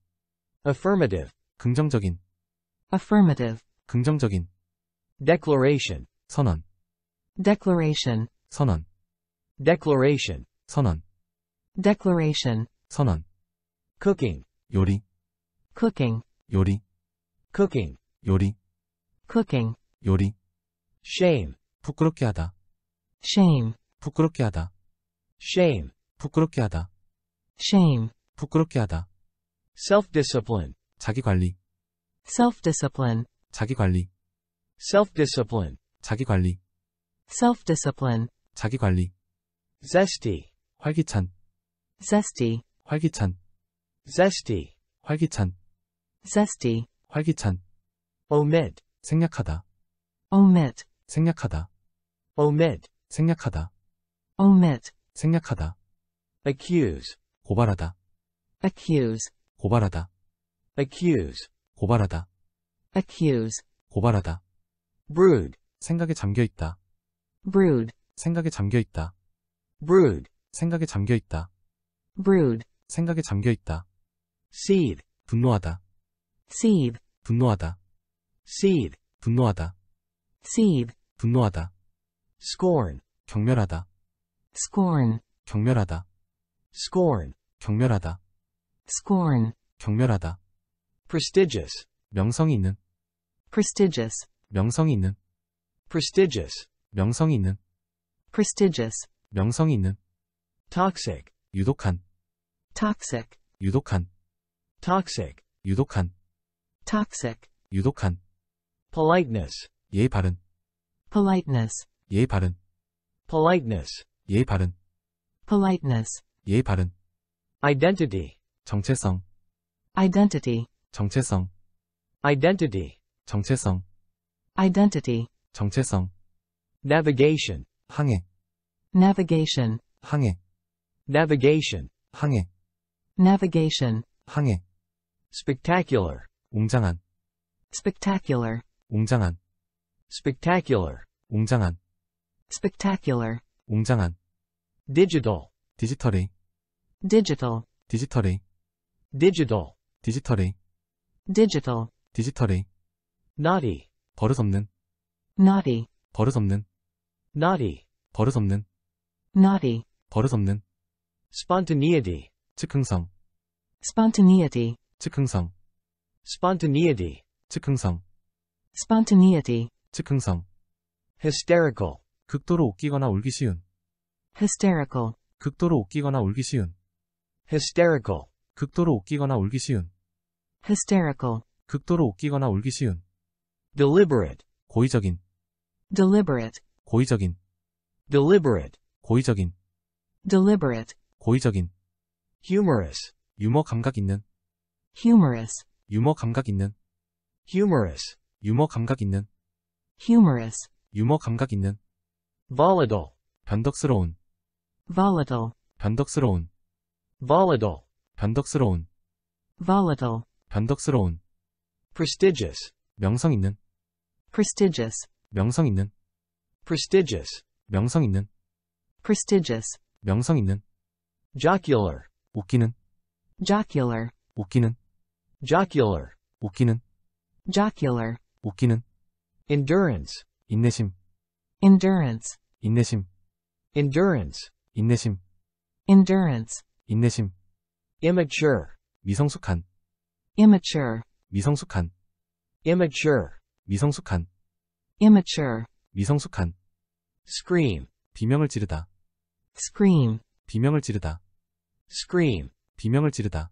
affirmative 긍정적인 affirmative 긍정적인 declaration 선언 declaration 선언 declaration 선언 declaration 선언 cooking 요리 cooking 요리 cooking 요리 cooking 요리 shame 부끄럽게 하다 shame 부끄럽게 하다 shame 부끄럽게 하다 shame 부끄럽게 하다 self discipline 자기 관리 self discipline 자기 관리 self discipline 자기 관리 self discipline 자기 관리 zesty 활기찬 zesty 활기찬 zesty 활기찬 zesty 활기찬 omit 생략하다 omit 생략하다 omit 생략하다 omit 생략하다 accuse 고발하다 accuse 고발하다 accuse 고발하다 accuse 고발하다 brood 생각에 잠겨 있다 brood 생각에 잠겨 있다 brood 생각에 잠겨 있다. brood 생각에 잠겨 있다. seethe 분노하다. seethe 분노하다. seethe 분노하다. seethe 분노하다. scorn 경멸하다. scorn 경멸하다. scorn 경멸하다. scorn 경멸하다. prestigious 명성이 있는 prestigious 명성이 있는 prestigious 명성이 있는 prestigious 명성이 있는 toxic 유독한 toxic 유독한 toxic 유독한 toxic 유독한 politeness 예의 바른 politeness 예의 바른 politeness 예의 바른 politeness 예의 바른 identity 정체성 identity 정체성 identity 정체성 identity 정체성 navigation 항해 navigation 항해 navigation 항해 navigation 항해 spectacular 웅장한 spectacular 웅장한 spectacular 웅장한 spectacular 웅장한 digital 디지털이 digital 디지털이 digital 디지털이 digital 디지털이 naughty 버릇없는 naughty 버릇없는 naughty 버릇없는 naughty, 버릇없는, spontaneity, 즉흥성, spontaneity, 즉흥성, spontaneity, 즉흥성, spontaneity, 즉흥성, hysterical, 극도로 웃기거나 울기 쉬운, hysterical, 극도로 웃기거나 울기 쉬운, hysterical, 극도로 웃기거나 울기 쉬운, hysterical, 극도로 웃기거나 울기 쉬운, deliberate, 고의적인, deliberate, 고의적인, deliberate, 고의적인 deliberate 고의적인 humorous 유머 감각 있는 humorous 유머 감각 있는 humorous 유머 감각 있는 humorous 유머 감각 있는 volatile 변덕스러운 volatile 변덕스러운 volatile 변덕스러운 volatile 변덕스러운 prestigious 명성 있는 prestigious 명성 있는 prestigious 명성 있는 prestigious, 명성 있는 jocular, 웃기는 jocular, 웃기는 jocular, 웃기는 jocular, 웃기는 endurance, 인내심 endurance, 인내심 endurance, 인내심 endurance, 인내심 immature, 미성숙한 immature, 미성숙한 immature, 미성숙한 immature, 미성숙한 scream, 비명을 지르다 scream 비명을 지르다 scream 비명을 지르다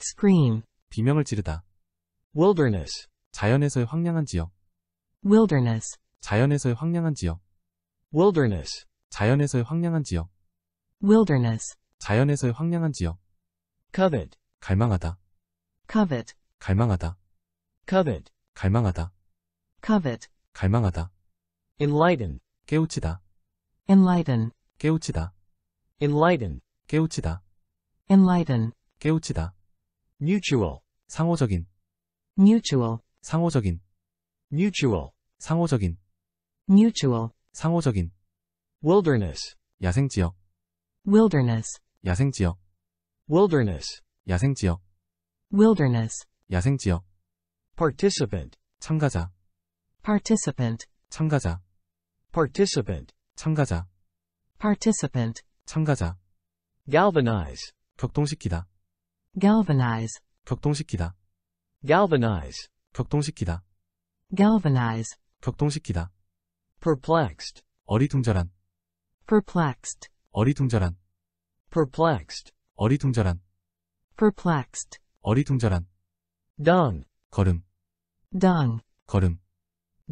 scream 비명을 지르다 wilderness 자연에서의 황량한 지역 wilderness 자연에서의 황량한 지역 wilderness 자연에서의 황량한 지역 wilderness 자연에서의 황량한 지역 covet 갈망하다 covet 갈망하다 covet 갈망하다 covet 갈망하다 enlighten 깨우치다 enlighten 깨우치다 enlighten 깨우치다 enlighten 깨우치다 mutual 상호적인 mutual 상호적인 mutual 상호적인 mutual 상호적인 wilderness 야생 지역 wilderness 야생 지역 wilderness 야생 지역 wilderness 야생 지역 participant 참가자 participant 참가자 participant 참가자 participant, 참가자 galvanize, 격동시키다 galvanize, 격동시키다 galvanize, 격동시키다 galvanize, 격동시키다 perplexed, 어리둥절한 perplexed, 어리둥절한 perplexed, 어리둥절한 perplexed, 어리둥절한 done, 걸음 done, 걸음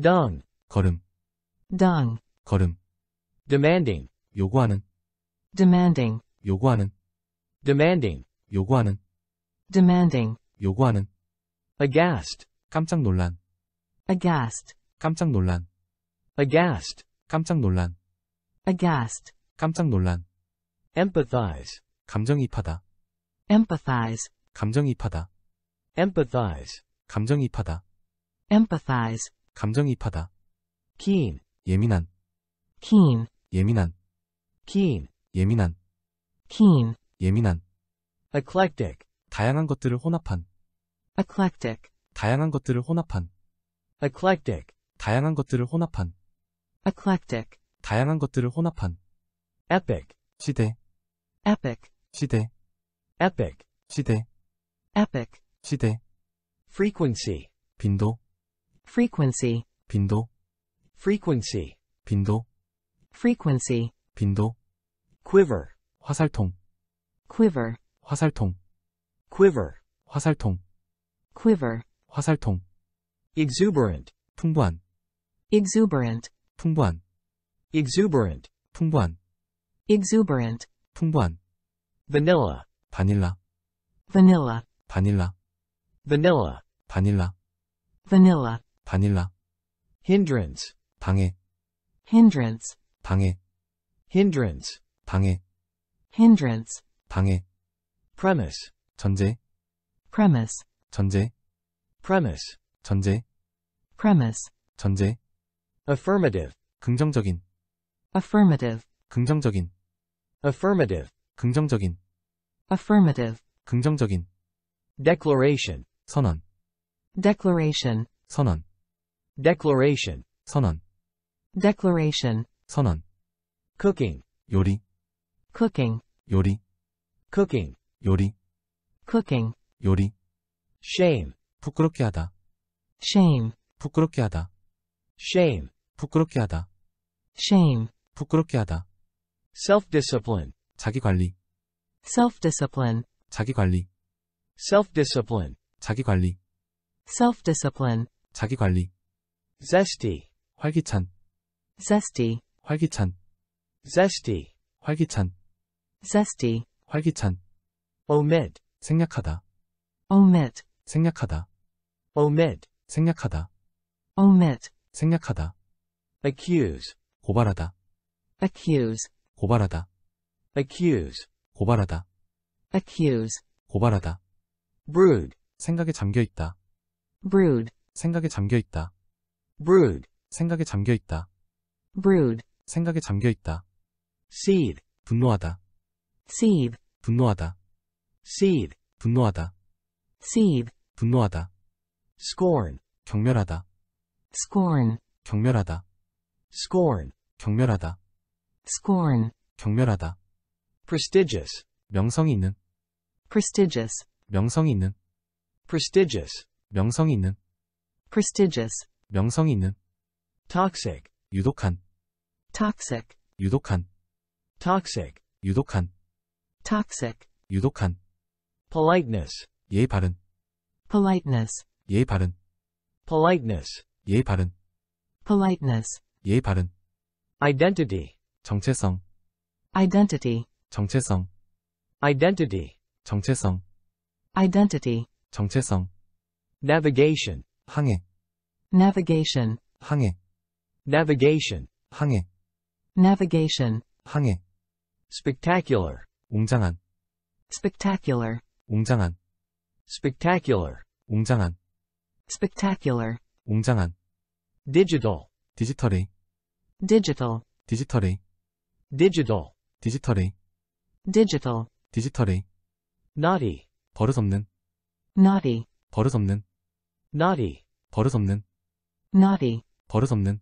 done, 걸음 done, 걸음 demanding, 요구하는 demanding 요구하는 demanding 요구하는 demanding 요구하는 aghast 깜짝 놀란 aghast 깜짝 놀란 aghast 깜짝 놀란 aghast 깜짝 놀란 empathize 감정이입하다 empathize 감정이입하다 empathize 감정이입하다 empathize 감정이입하다 keen 예민한 keen 예민한 keen, 예민한, keen, 예민한, eclectic, 다양한 것들을 혼합한, eclectic, 다양한 것들을 혼합한, eclectic, 다양한 것들을 혼합한, eclectic, 다양한 것들을 혼합한, epic, 시대, epic, 시대, epic, 시대, epic, 시대, frequency, 빈도, frequency, 빈도, frequency, 빈도, frequency, 빈도 quiver 화살통 quiver 화살통 quiver 화살통 quiver 화살통 exuberant 풍부한 exuberant 풍부한 exuberant 풍부한 exuberant 풍부한 vanilla 바닐라 vanilla 바닐라 vanilla 바닐라 vanilla 바닐라 hindrance 방해 hindrance 방해 hindrance 방해 hindrance 방해 premise 전제 premise 전제 premise 전제 premise 전제 affirmative 긍정적인 affirmative 긍정적인 affirmative 긍정적인 affirmative 긍정적인 declaration 선언 declaration 선언 declaration 선언 declaration 선언 cooking, 요리, cooking, 요리, cooking, 요리, cooking, 요리. shame, 부끄럽게 하다, shame, 부끄럽게 하다, shame, 부끄럽게 하다, shame, 부끄럽게 하다. self-discipline, 자기 관리, self-discipline, 자기 관리, self-discipline, 자기 관리, self-discipline, 자기 관리. zesty, 활기찬, zesty, 활기찬, zesty, 활기찬, zesty, 활기찬, omit, 생략하다, omit, 생략하다, omit, 생략하다, omit, 생략하다, accuse, 고발하다, accuse, 고발하다, accuse, 고발하다, accuse, 고발하다, brood, 생각에 잠겨있다, brood, 생각에 잠겨있다, brood, 생각에 잠겨있다, brood, 생각에 잠겨있다, seethe 분노하다 seethe 분노하다 seethe 분노하다 seethe 분노하다 scorn 경멸하다 scorn 경멸하다 scorn 경멸하다 scorn 경멸하다 prestigious 명성이 있는 prestigious 명성이 있는 prestigious 명성이 있는 prestigious 명성이 있는 toxic 유독한 toxic 유독한 toxic 유독한 toxic 유독한 politeness 예의 바른 politeness 예의 바른 politeness 예의 바른 politeness 예의 바른 identity 정체성 identity 정체성 identity 정체성 identity 정체성 navigation 항해 navigation 항해 navigation 항해 navigation 항해 spectacular, 웅장한, spectacular, 웅장한, spectacular, 웅장한, spectacular, 웅장한, digital, 디지털이, digital, 디지털이, digital, 디지털이, digital, 디지털이, naughty, 버릇없는, naughty, 버릇없는, naughty, 버릇없는, naughty, 버릇없는,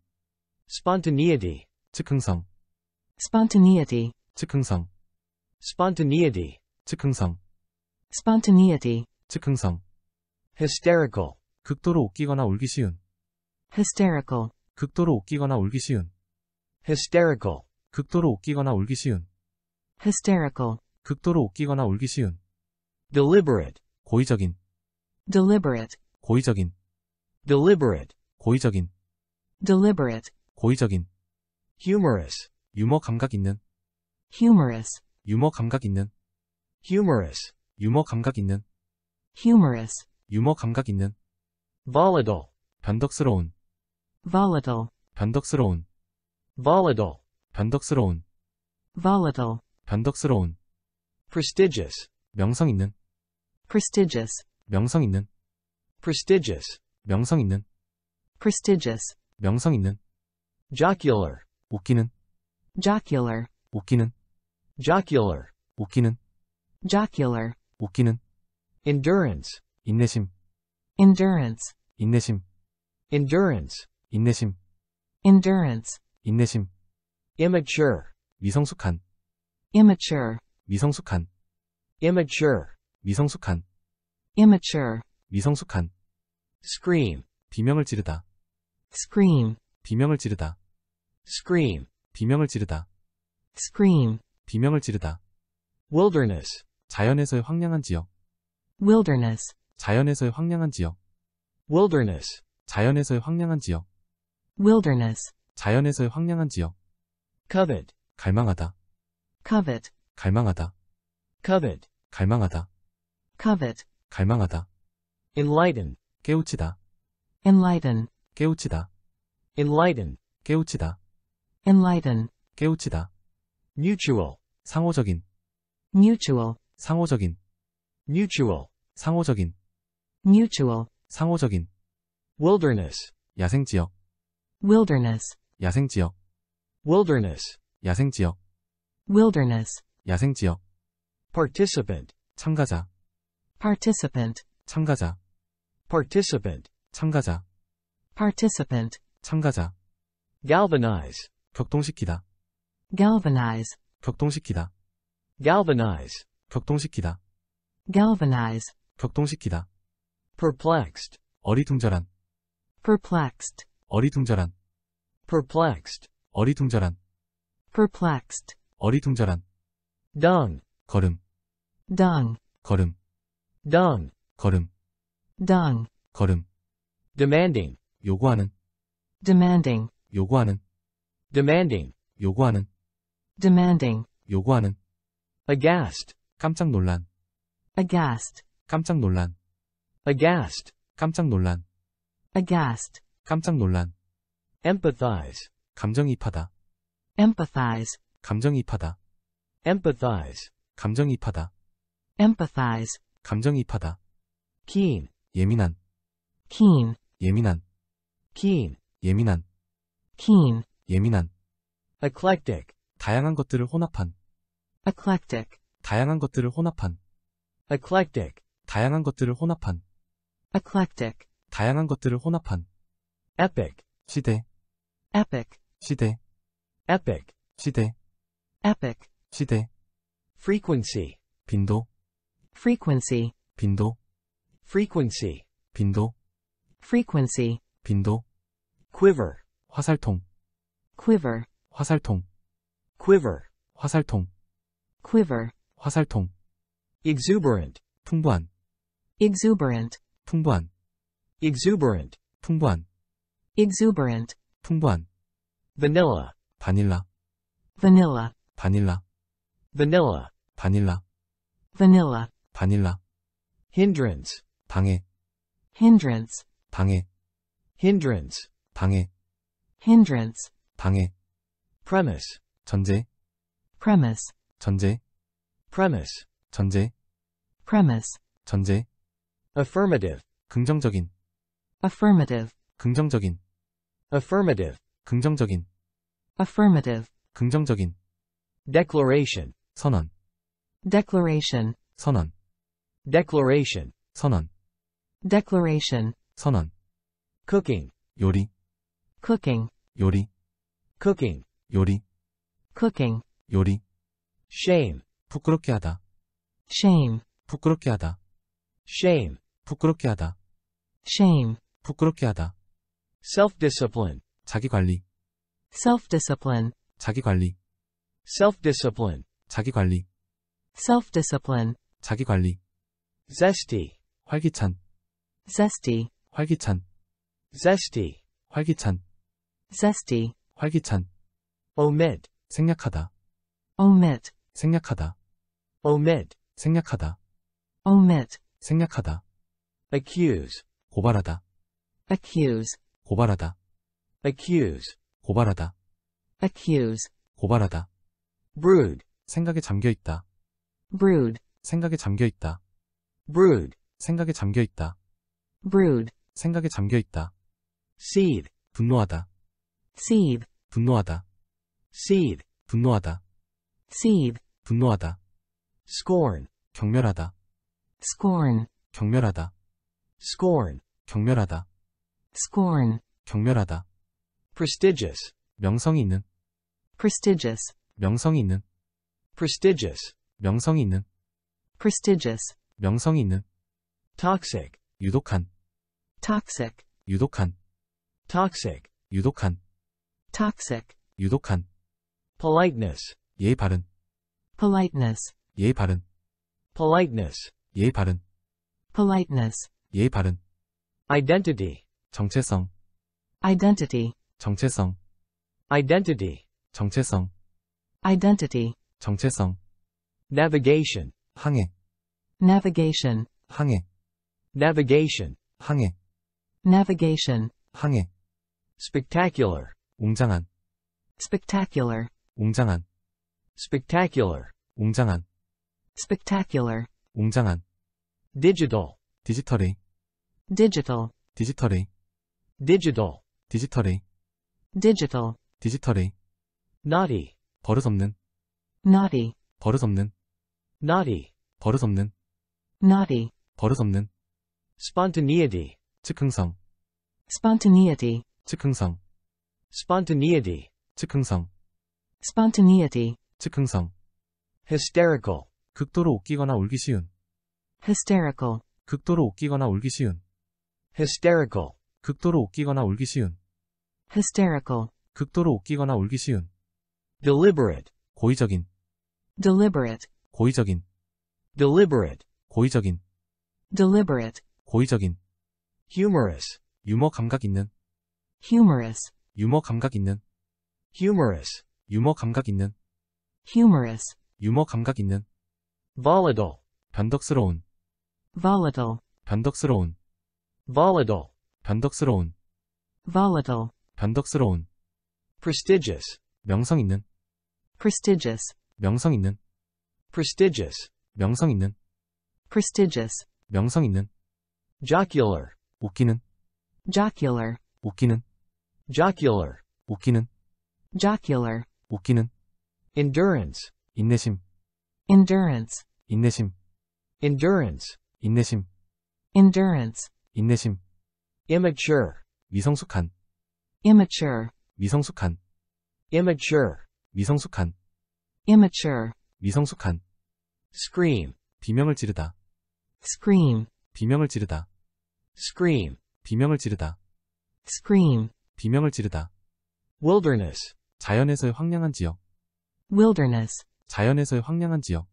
spontaneity, 즉흥성, spontaneity, 즉 흥상 spontaneity 즉 흥상 spontaneity 즉 흥상 hysterical 극도로 웃기거나 울기 쉬운 hysterical 극도로 웃기거나 울기 쉬운 hysterical 극도로 웃기거나 울기 쉬운 hysterical 극도로 웃기거나 울기 쉬운 deliberate 고의적인 deliberate 고의적인 deliberate 고의적인 deliberate 고의적인 humorous 유머 감각 있는 humorous 유머 감각 있는 humorous 유머 감각 있는 humorous 유머 감각 있는 volatile 변덕스러운 volatile 변덕스러운 volatile 변덕스러운 volatile 변덕스러운 prestigious 명성 있는 prestigious 명성 있는 prestigious 명성 있는 prestigious 명성 있는 jocular 웃기는 jocular 웃기는 jocular 웃기는 jocular 웃기는 endurance 인내심 endurance 인내심 endurance 인내심 endurance 인내심 immature 미성숙한 immature 미성숙한 immature 미성숙한 immature 미성숙한 scream 비명을 지르다 scream 비명을 지르다 scream 비명을 지르다 scream 비명을 지르다. wilderness 자연에서의 황량한 지역. wilderness 자연에서의 황량한 지역. wilderness 자연에서의 황량한 지역. wilderness 자연에서의 황량한 지역. covet 갈망하다. covet 갈망하다. covet 갈망하다. covet 갈망하다. enlighten 깨우치다. enlighten 깨우치다. enlighten 깨우치다. enlighten 깨우치다. mutual 상호적인 mutual 상호적인 mutual 상호적인 mutual 상호적인 wilderness 야생 지역 wilderness 야생 지역 wilderness 야생 지역 wilderness 야생 지역 participant 참가자 participant 참가자 participant 참가자 participant 참가자 galvanize 격동시키다 galvanize 격동시키다 galvanize 격동시키다 galvanize 격동시키다 perplexed 어리둥절한 perplexed 어리둥절한 perplexed 어리둥절한 perplexed 어리둥절한 dung 걸음 dung 걸음 dung 걸음 dung 걸음 demanding 요구하는 demanding 요구하는 demanding 요구하는 demanding 요구하는 aghast 깜짝 놀란 aghast 깜짝 놀란 aghast 깜짝 놀란 aghast 깜짝 놀란 empathize 감정이입하다 empathize 감정이입하다 empathize 감정이입하다 empathize 감정이입하다 keen 예민한 keen 예민한 keen 예민한 keen 예민한 eclectic 다양한 것들을 혼합한 eclectic 다양한 것들을 혼합한 eclectic 다양한 것들을 혼합한 eclectic 다양한 것들을 혼합한 epic 시대 epic 시대 epic 시대 epic 시대 frequency 빈도 frequency 빈도 frequency 빈도 frequency 빈도 quiver 화살통 quiver 화살통 quiver, 화살통, quiver, 화살통, exuberant, 풍부한, exuberant, 풍부한, exuberant, 풍부한, exuberant, 풍부한, vanilla, 바닐라, vanilla, 바닐라, vanilla, 바닐라, vanilla, 바닐라, hindrance, 방해, hindrance, 방해, hindrance, 방해, hindrance, 방해, premise, 전제 premise 전제 premise 전제 premise 전제 affirmative 긍정적인 affirmative 긍정적인 affirmative 긍정적인 affirmative 긍정적인 declaration 선언 declaration 선언 declaration 선언 declaration 선언 cooking 요리 cooking 요리 cooking 요리 cooking, 요리 shame, 부끄럽게 하다 shame, 부끄럽게 하다 shame, 부끄럽게 하다 shame, 부끄럽게 하다 self-discipline, 자기관리 self-discipline, 자기관리 self-discipline, 자기관리 self-discipline, 자기관리 zesty, 활기찬 zesty, 활기찬 zesty, 활기찬 zesty, 활기찬 omit, 생략하다. omit 생략하다. omit 생략하다. omit 생략하다. accuse 고발하다. accuse 고발하다. accuse 고발하다. accuse 고발하다. brood 생각에 잠겨 있다. brood 생각에 잠겨 있다. brood 생각에 잠겨 있다. brood 생각에 잠겨 있다. s e e t 분노하다. s e e t 분노하다. seethe 분노하다 seethe 분노하다 scorn 경멸하다 scorn 경멸하다 scorn 경멸하다 scorn 경멸하다 prestigious 명성이 있는 prestigious 명성이 있는 prestigious 명성이 있는 prestigious 명성이 있는 toxic 유독한 toxic 유독한 toxic 유독한 toxic 유독한 politeness 예의 바른 politeness 예의 바른 politeness 예의 바른 politeness 예의 바른 identity 정체성 identity 정체성 identity 정체성 identity 정체성 navigation 항해 navigation 항해 navigation 항해 navigation 항해 spectacular 웅장한 spectacular 웅장한 spectacular 웅장한 spectacular 웅장한 digital 디지털이 digital 디지털이 digital 디지털이 digital 디지털이 naughty 버릇없는 naughty 버릇없는 naughty 버릇없는 naughty 버릇없는 spontaneity 즉흥성 spontaneity 즉흥성 spontaneity 즉흥성 spontaneity 즉 흥성 hysterical 극도로 웃기거나 울기 쉬운 hysterical 극도로 웃기거나 울기 쉬운 hysterical 극도로 웃기거나 울기 쉬운 hysterical 극도로 웃기거나 울기 쉬운 deliberate 고의적인 deliberate 고의적인 deliberate 고의적인 deliberate 고의적인 humorous 유머 감각 있는 humorous 유머 감각 있는 humorous 유머 감각 있는 humorous 유머 감각 있는 volatile 변덕스러운 volatile 변덕스러운 volatile 변덕스러운 volatile 변덕스러운 prestigious 명성 있는 prestigious 명성 있는 prestigious 명성 있는 prestigious 명성 있는 jocular 웃기는 jocular 웃기는 jocular 웃기는 jocular 웃기는 endurance 인내심 endurance 인내심 endurance 인내심 endurance 인내심 immature 미성숙한 immature 미성숙한 immature 미성숙한 immature 미성숙한 scream 비명을 지르다 scream 비명을 지르다 scream 비명을 지르다 scream 비명을 지르다 wilderness 자연에서의 황량한 지역 wilderness 자연에서의 황량한 지역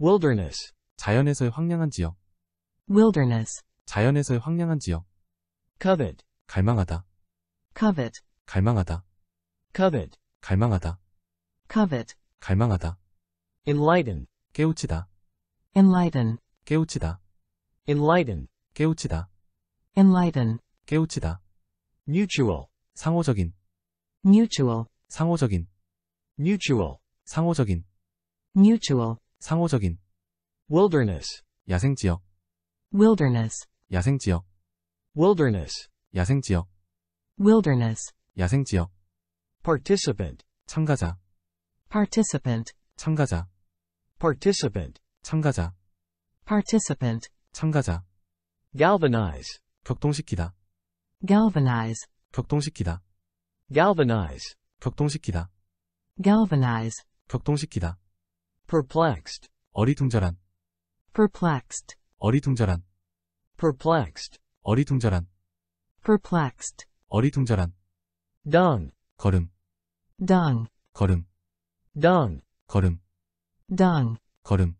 wilderness 자연에서의 황량한 지역 wilderness 자연에서의 황량한 지역 covet 갈망하다 covet 갈망하다 covet 갈망하다 covet 갈망하다 enlighten 깨우치다 enlighten 깨우치다 enlighten 깨우치다 enlighten 깨우치다 mutual 상호적인 mutual 상호적인 mutual 상호적인 mutual 상호적인 wilderness 야생 지역 wilderness 야생 지역 wilderness 야생 지역 wilderness 야생 지역 participant 참가자 participant 참가자 participant 참가자 participant 참가자 galvanize 격동시키다 galvanize 격동시키다 galvanize 격동시키다. galvanize 격동시키다. perplexed 어리둥절한. perplexed 어리둥절한. perplexed 어리둥절한. perplexed 어리둥절한. dung 걸음. dung 걸음. dung 걸음. dung 걸음.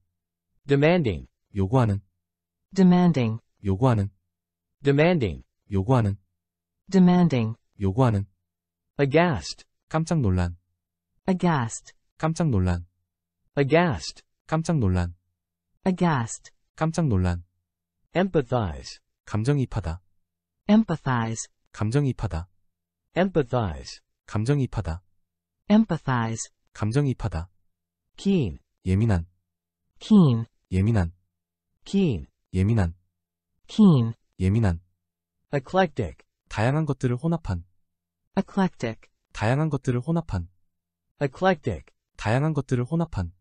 demanding 요구하는. demanding 요구하는. demanding 요구하는. demanding 요구하는. aghast 깜짝 놀란 aghast 깜짝 놀란 aghast 깜짝 놀란 aghast 깜짝 놀란 empathize 감정이입하다 empathize 감정이입하다 empathize 감정이입하다 empathize 감정이입하다 keen 예민한 keen 예민한 keen 예민한 keen 예민한 eclectic 다양한 것들을 혼합한 eclectic 다양한 것들을 혼합한 eclectic 다양한 것들을 혼합한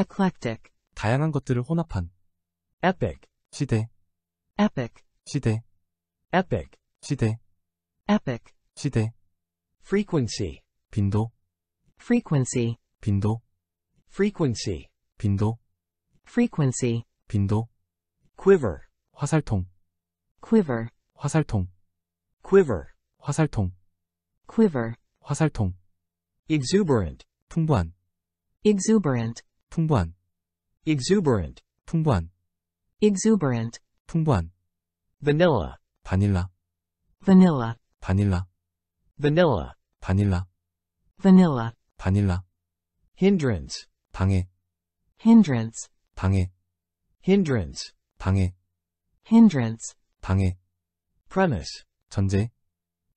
eclectic 다양한 것들을 혼합한 epic 시대 epic 시대 epic 시대 epic 시대 frequency 빈도 frequency 빈도 frequency 빈도 frequency 빈도 quiver 화살통 quiver 화살통 quiver 화살통 quiver 화살통 exuberant 풍부한 exuberant 풍부한 exuberant 풍부한 exuberant 풍부한 vanilla 바닐라 vanilla 바닐라 vanilla 바닐라 vanilla 바닐라 hindrance 방해 hindrance 방해 hindrance 방해 hindrance 방해 premise 전제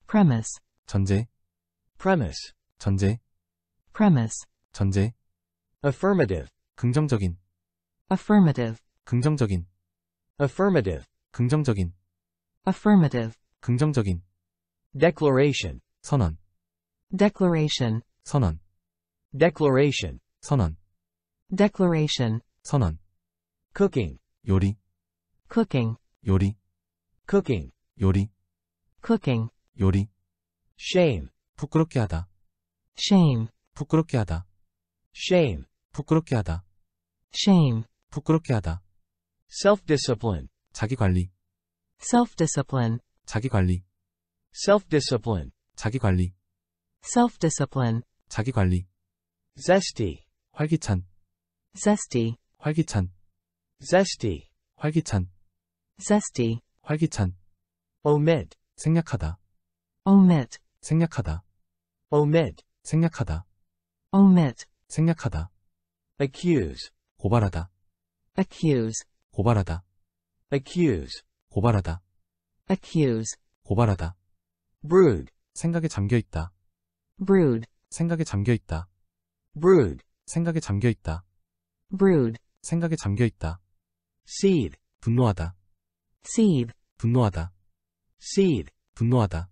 premise 전제 premise 전제 premise 전제 affirmative 긍정적인 affirmative 긍정적인 affirmative 긍정적인 affirmative 긍정적인 declaration 선언 declaration 선언 declaration 선언 declaration 선언 cooking 요리 cooking 요리 cooking 요리 cooking 요리 shame 부끄럽게 하다. shame 부끄럽게 하다. shame 부끄럽게 하다. shame 부끄럽게 하다. self discipline 자기 관리. self discipline 자기 관리. self discipline 자기 관리. self discipline 자기 관리. zesty 활기찬. zesty 활기찬. zesty 활기찬. zesty 활기찬. omit 생략하다. omit 생략하다. omit, 생략하다. omit, 생략하다. accuse, 고발하다. accuse, 고발하다. accuse, 고발하다. accuse, 고발하다. brood, 생각에 잠겨 있다. brood, 생각에 잠겨 있다. brood, 생각에 잠겨 있다. brood, 생각에 잠겨 있다. seed, 분노하다. seed, 분노하다. seed, 분노하다.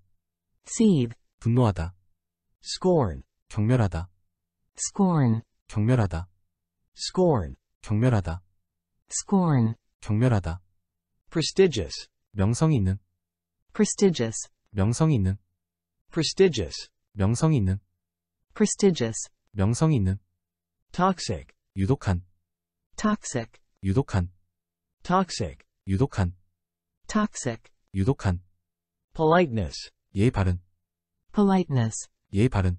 seed, 분노하다. scorn 경멸하다. scorn 경멸하다. scorn 경멸하다. scorn 경멸하다. prestigious 명성이 있는 prestigious 명성이 있는 prestigious 명성이 있는 prestigious 명성이 있는 toxic 유독한 toxic 유독한 toxic 유독한 toxic 유독한 politeness 예의 바른 politeness 예의 바른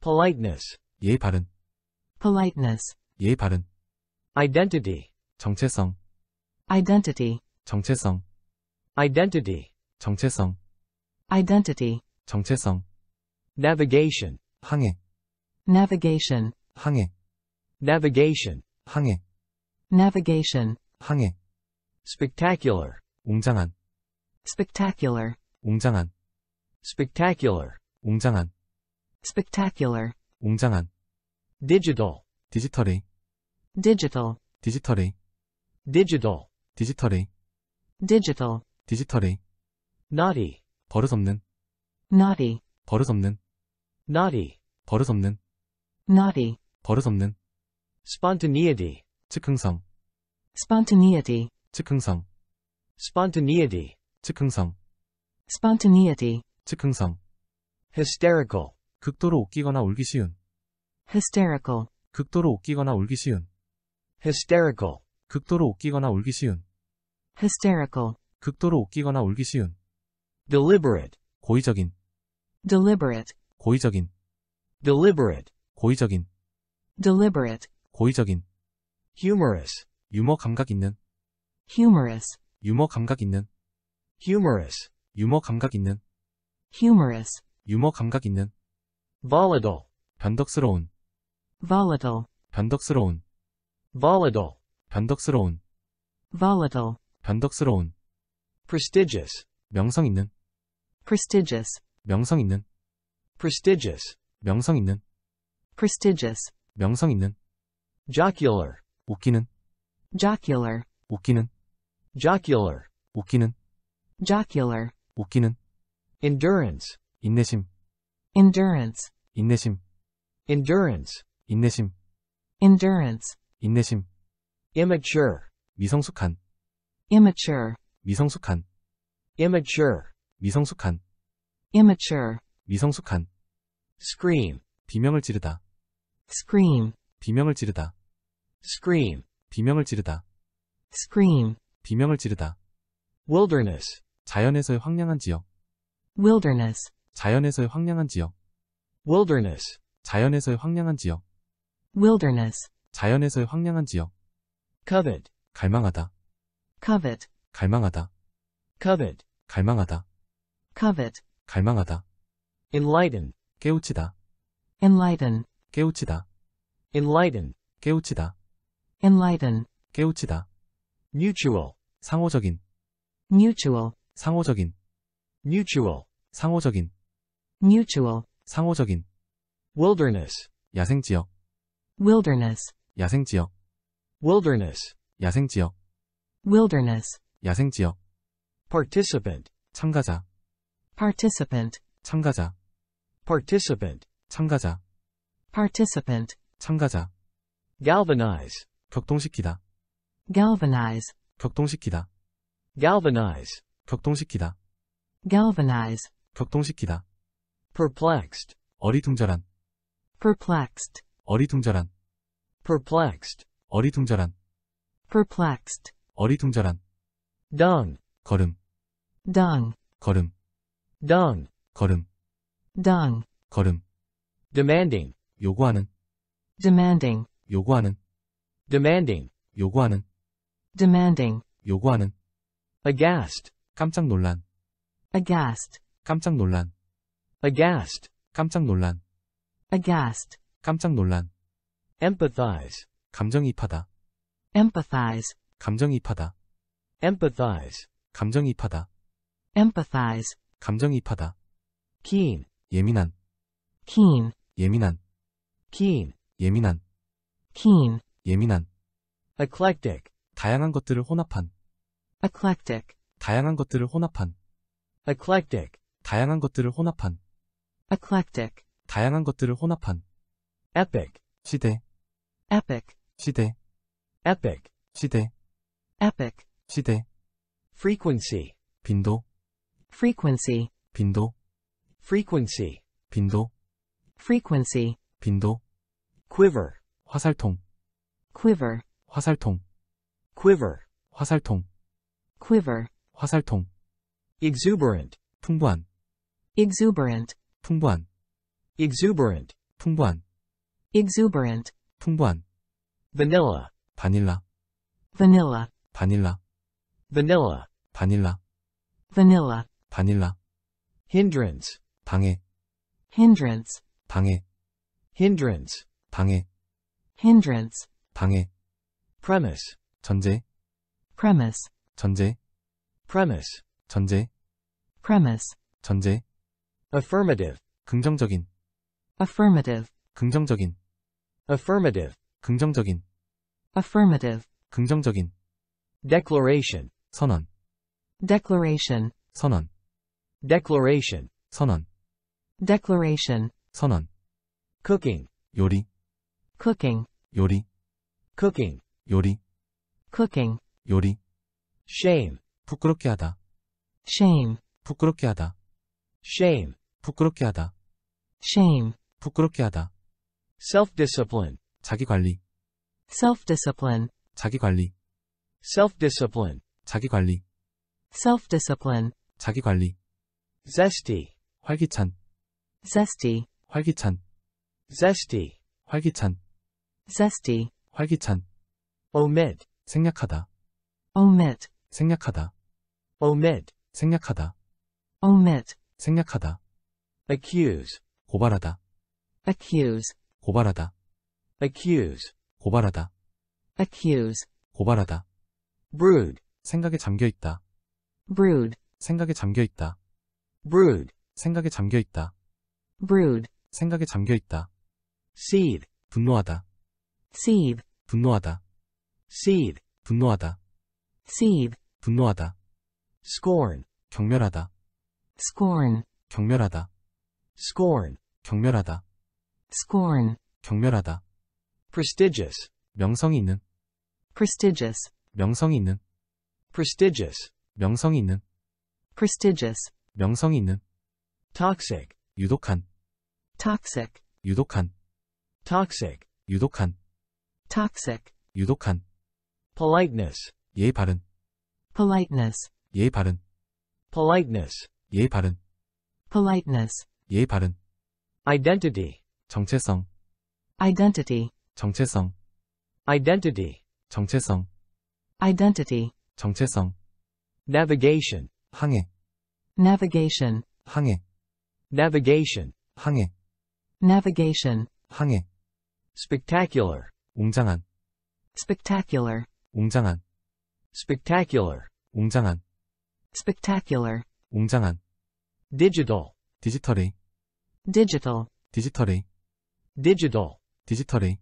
politeness 예의 바른 politeness 예의 바른 identity 정체성 identity 정체성 identity 정체성 identity 정체성 navigation 항해 navigation 항해 navigation 항해 navigation 항해 spectacular 웅장한 spectacular 웅장한 spectacular, 웅장한, spectacular, 웅장한, digital, 디지털이, digital, 디지털이, digital, 디지털이, digital, 디지털이, naughty, 버릇없는, naughty, 버릇없는, naughty, 버릇없는, naughty, 버릇없는, spontaneity, 즉흥성, spontaneity, 즉흥성, spontaneity, 즉흥성, spontaneity, 즉 흥성 hysterical 극도로 웃기거나 울기 쉬운 hysterical 극도로 웃기거나 울기 쉬운 hysterical 극도로 웃기거나 울기 쉬운 hysterical 극도로 웃기거나 울기 쉬운 deliberate 고의적인 deliberate 고의적인 deliberate 고의적인 deliberate 고의적인 humorous 유머 감각 있는 humorous 유머 감각 있는 humorous 유머 감각 있는 humorous, 유머 감각 있는 volatile, 변덕스러운 volatile, 변덕스러운 volatile, 변덕스러운 volatile, 변덕스러운 prestigious, 명성 있는 prestigious, 명성 있는 prestigious, 명성 있는 prestigious, 명성 있는 jocular, 웃기는 jocular, 웃기는 jocular, 웃기는 jocular, 웃기는 endurance 인내심 endurance 인내심 endurance 인내심 endurance 인내심 immature 미성숙한 immature 미성숙한 immature 미성숙한 immature 미성숙한 scream 비명을 지르다 scream 비명을 지르다 scream 비명을 지르다 scream 비명을 지르다 wilderness 자연에서의 황량한 지역 wilderness 자연에서의 황량한 지역 wilderness 자연에서의 황량한 지역 wilderness 자연에서의 황량한 지역 covet 갈망하다 covet 갈망하다 covet 갈망하다 covet 갈망하다 enlighten 깨우치다 enlighten 깨우치다 enlighten 깨우치다 enlighten 깨우치다 mutual 상호적인 mutual 상호적인 mutual 상호적인 mutual 상호적인 wilderness 야생 지역 wilderness 야생 지역 wilderness 야생 지역 wilderness 야생 지역 participant 참가자 participant 참가자 participant 참가자 participant 참가자 galvanize 격동시키다 galvanize 격동시키다 galvanize 격동시키다 galvanize 격동시키다 perplexed 어리둥절한 perplexed 어리둥절한 perplexed 어리둥절한 perplexed 어리둥절한 dung 걸음 dung 걸음 dung 걸음 dung 걸음 demanding 요구하는 demanding 요구하는 demanding 요구하는 demanding 요구하는 aghast 깜짝 놀란 aghast 깜짝 놀란 aghast 깜짝 놀란 aghast 깜짝 놀란 empathize 감정이입하다 empathize 감정이입하다 empathize 감정이입하다 empathize 감정이입하다 keen 예민한 keen 예민한 keen 예민한 keen 예민한 eclectic 다양한 것들을 혼합한 eclectic 다양한 것들을 혼합한 eclectic 다양한 것들을 혼합한 eclectic 다양한 것들을 혼합한 epic 시대 epic 시대 epic 시대 epic 시대 frequency 빈도 frequency 빈도 frequency 빈도 frequency 빈도 quiver 화살통 quiver 화살통 quiver 화살통 quiver 화살통 exuberant 풍부한 exuberant 풍부한 exuberant 풍부한 exuberant 풍부한 vanilla 바닐라 vanilla 바닐라 vanilla 바닐라 vanilla 바닐라 hindrance 방해 hindrance 방해 hindrance 방해 hindrance 방해 premise 전제 premise 전제 premise 전제 premise 전제 affirmative 긍정적인 affirmative 긍정적인 affirmative 긍정적인 affirmative 긍정적인 declaration 선언 declaration 선언 declaration 선언 declaration 선언 cooking 요리 cooking 요리 cooking 요리 cooking 요리 shame 부끄럽게 하다 shame 부끄럽게 하다. shame 부끄럽게 하다. shame 부끄럽게 하다. self-discipline 자기관리 self-discipline 자기관리 self-discipline 자기관리 self-discipline 자기관리 zesty 활기찬 zesty 활기찬 zesty 활기찬 zesty 활기찬 omit 생략하다 omit 생략하다 omit 생략하다 omit, 생략하다. accuse, 고발하다. accuse, 고발하다. accuse, 고발하다. accuse, 고발하다. brood, 생각에 잠겨 있다. brood, 생각에 잠겨 있다. brood, 생각에 잠겨 있다. brood, 생각에 잠겨 있다. seethe, 분노하다. seethe, 분노하다. seethe, 분노하다. seethe, 분노하다. scorn, 경멸하다. scorn, 경멸하다. scorn, 경멸하다. scorn, 경멸하다. prestigious, 명성이 있는. prestigious, 명성이 있는. prestigious, 명성이 있는. prestigious, 명성이 있는. toxic, 유독한. toxic, 유독한. toxic, 유독한. toxic, 유독한. politeness, 예의 바른. politeness, 예의 바른. politeness, 예의 바른 politeness 예의 바른 identity 정체성 identity 정체성 identity 정체성 identity 정체성 navigation 항해 navigation 항해 navigation 항해 navigation 항해 spectacular 웅장한 spectacular 웅장한 spectacular 웅장한 spectacular 웅장한 digital 디지털의 digital 디지털의 digital 디지털의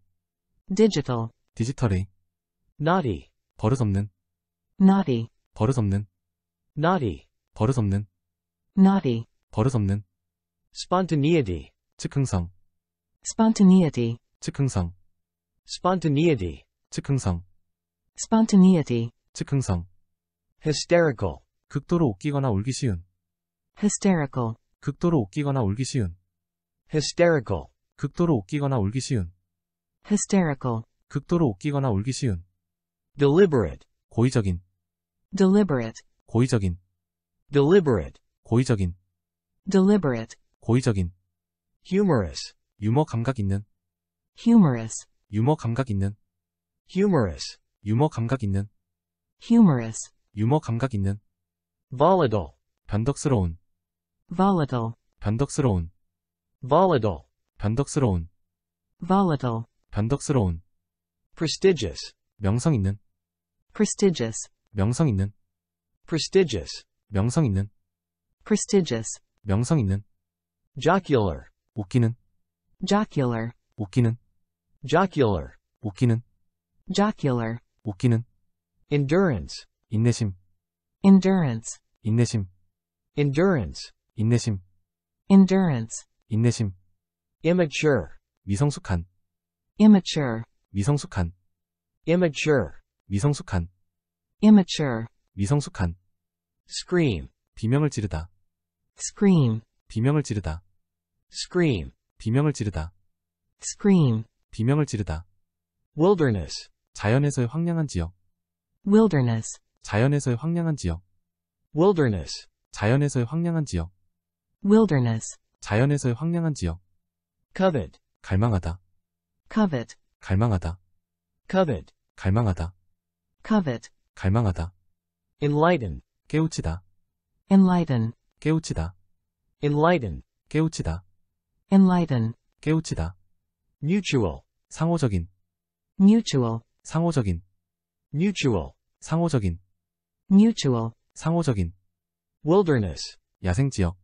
digital 디지털의 naughty 버릇없는 naughty 버릇없는 naughty 버릇없는 naughty 버릇없는 spontaneity 즉흥성 spontaneity 즉흥성 spontaneity 즉흥성 spontaneity 즉흥성 hysterical 극도로 웃기거나 울기 쉬운 hysterical 극도로 웃기거나 울기 쉬운 hysterical 극도로 웃기거나 울기 쉬운 hysterical 극도로 웃기거나 울기 쉬운 deliberate 고의적인 deliberate 고의적인 deliberate 고의적인 deliberate 고의적인 humorous 유머 감각 있는 humorous 유머 감각 있는 humorous 유머 감각 있는 humorous 유머 감각 있는 volatile 변덕스러운 volatile 변덕스러운 volatile 변덕스러운 volatile 변덕스러운 prestigious 명성 있는 prestigious 명성 있는 prestigious 명성 있는 prestigious 명성 있는 jocular 웃기는 jocular 웃기는 jocular 웃기는 jocular 웃기는 endurance 인내심 endurance 인내심 endurance 인내심 endurance 인내심 immature 미성숙한 immature 미성숙한 immature 미성숙한 immature 미성숙한 scream 비명을 지르다 scream 비명을 지르다 scream 비명을 지르다 scream 비명을 지르다 wilderness 자연에서의 황량한 지역 wilderness 자연에서의 황량한 지역 wilderness 자연에서의 황량한 지역 wilderness 자연에서의 황량한 지역 covet 갈망하다 covet 갈망하다 covet 갈망하다 covet 갈망하다 enlighten 깨우치다 enlighten 깨우치다 enlighten 깨우치다 enlighten 깨우치다 mutual 상호적인 mutual 상호적인 mutual 상호적인 mutual 상호적인 wilderness 야생지역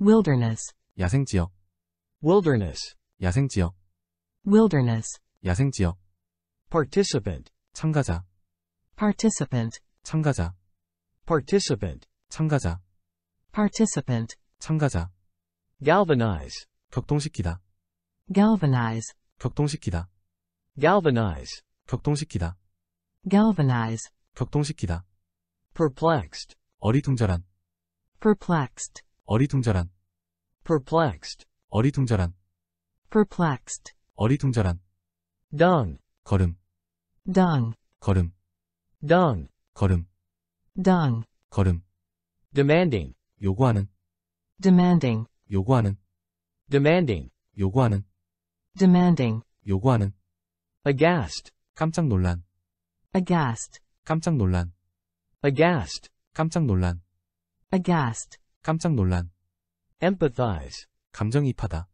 wilderness 야생지역 wilderness 야생지역 wilderness 야생지역 participant 참가자 participant 참가자 participant 참가자 participant 참가자 galvanize 격동시키다 galvanize 격동시키다 galvanize 격동시키다 galvanize 격동시키다 perplexed 어리둥절한 perplexed 어리둥절한 perplexed 어리둥절한 perplexed 어리둥절한 Done, 걸음 Done, 걸음 Done, 걸음 Done, 걸음 demanding 요구하는 demanding 요구하는 demanding 요구하는 demanding 요구하는 aghast 깜짝 놀란 aghast 깜짝 놀란 aghast 깜짝 놀란 aghast 깜짝 놀란 empathize 감정이입하다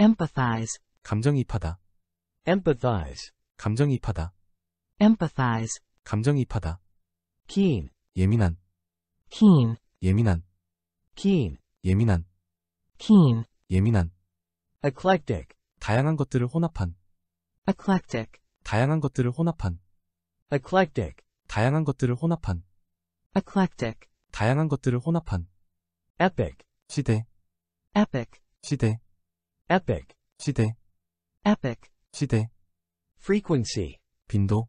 empathize 감정이입하다 empathize 감정이입하다 empathize 감정이입하다 keen 예민한 keen 예민한 keen 예민한 keen 예민한 eclectic 다양한 것들을 혼합한 eclectic 다양한 것들을 혼합한 eclectic 다양한 것들을 혼합한 eclectic 다양한 것들을 혼합한 epic 시대 epic 시대 epic 시대 epic 시대 frequency 빈도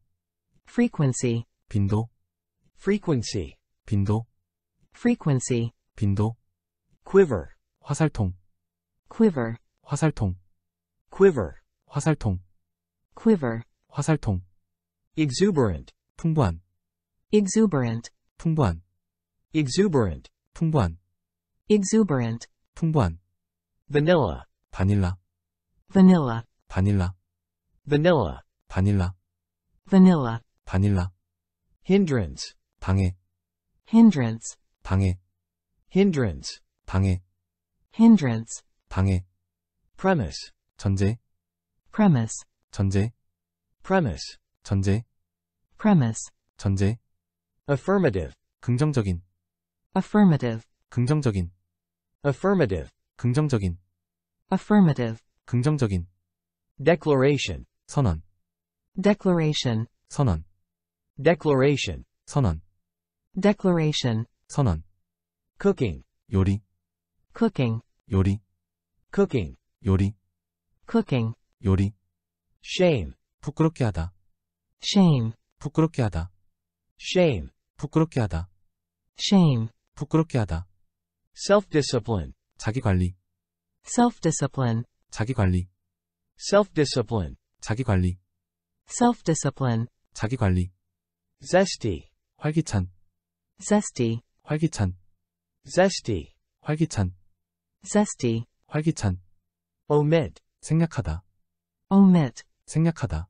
frequency 빈도 frequency 빈도 frequency 빈도 quiver 화살통 quiver 화살통 quiver 화살통 quiver 화살통 exuberant 풍부한 exuberant 풍부한 exuberant 풍부한 exuberant 풍부한 vanilla 바닐라 vanilla 바닐라 vanilla 바닐라 vanilla 바닐라 hindrance 방해 hindrance 방해 hindrance 방해 hindrance 방해 premise 전제 premise 전제 premise 전제 premise 전제 affirmative 긍정적인 affirmative 긍정적인 affirmative 긍정적인 affirmative 긍정적인 declaration 선언 declaration 선언 declaration 선언 declaration 선언 cooking 요리 cooking 요리 cooking 요리 cooking 요리 shame 부끄럽게 하다 shame 부끄럽게 하다 shame 부끄럽게 하다. shame. 부끄럽게 하다. self-discipline. 자기관리. self-discipline. 자기관리. self-discipline. 자기관리. self-discipline. 자기관리. zesty. 활기찬. zesty. 활기찬. zesty. 활기찬. zesty. 활기찬. omit. 생략하다. omit. 생략하다.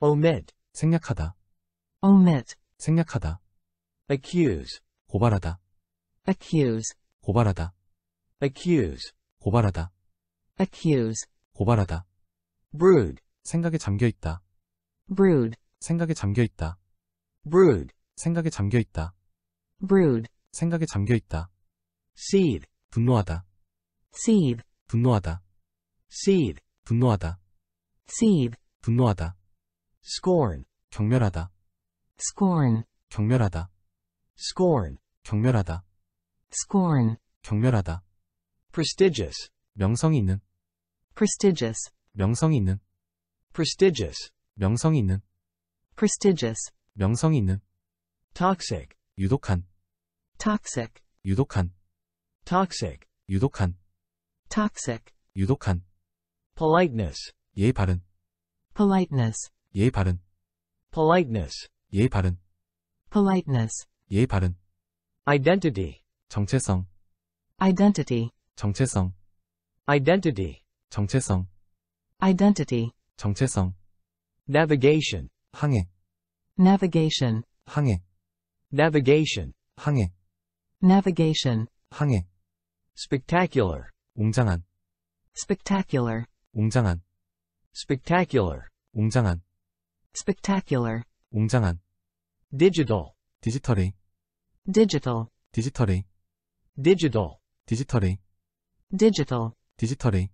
omit. 생략하다. omit. 생략하다. accuse 고발하다 accuse 고발하다 accuse 고발하다 accuse 고발하다 brood 생각에 잠겨 있다 brood 생각에 잠겨 있다 brood 생각에 잠겨 있다 brood 생각에 잠겨 있다 seed 분노하다 seed 분노하다 seed 분노하다 seed 분노하다 scorn 경멸하다 scorn 경멸하다 scorn, 경멸하다. scorn, 경멸하다. prestigious, 명성이 있는. prestigious, 명성이 있는. prestigious, 명성이 있는. prestigious, 명성이 있는. toxic, 유독한. toxic, 유독한. toxic, 유독한. toxic, 유독한. politeness, 예의 바른. politeness, 예의 바른. politeness, 예의 바른. politeness, 예의 바른 identity 정체성 identity 정체성 identity 정체성 identity 정체성 navigation 항해 navigation 항해 navigation 항해 navigation 항해 spectacular 웅장한 spectacular 웅장한 spectacular 웅장한 spectacular 웅장한 digital 디지털의 digital 디지털이 digital 디지털이 digital 디지털이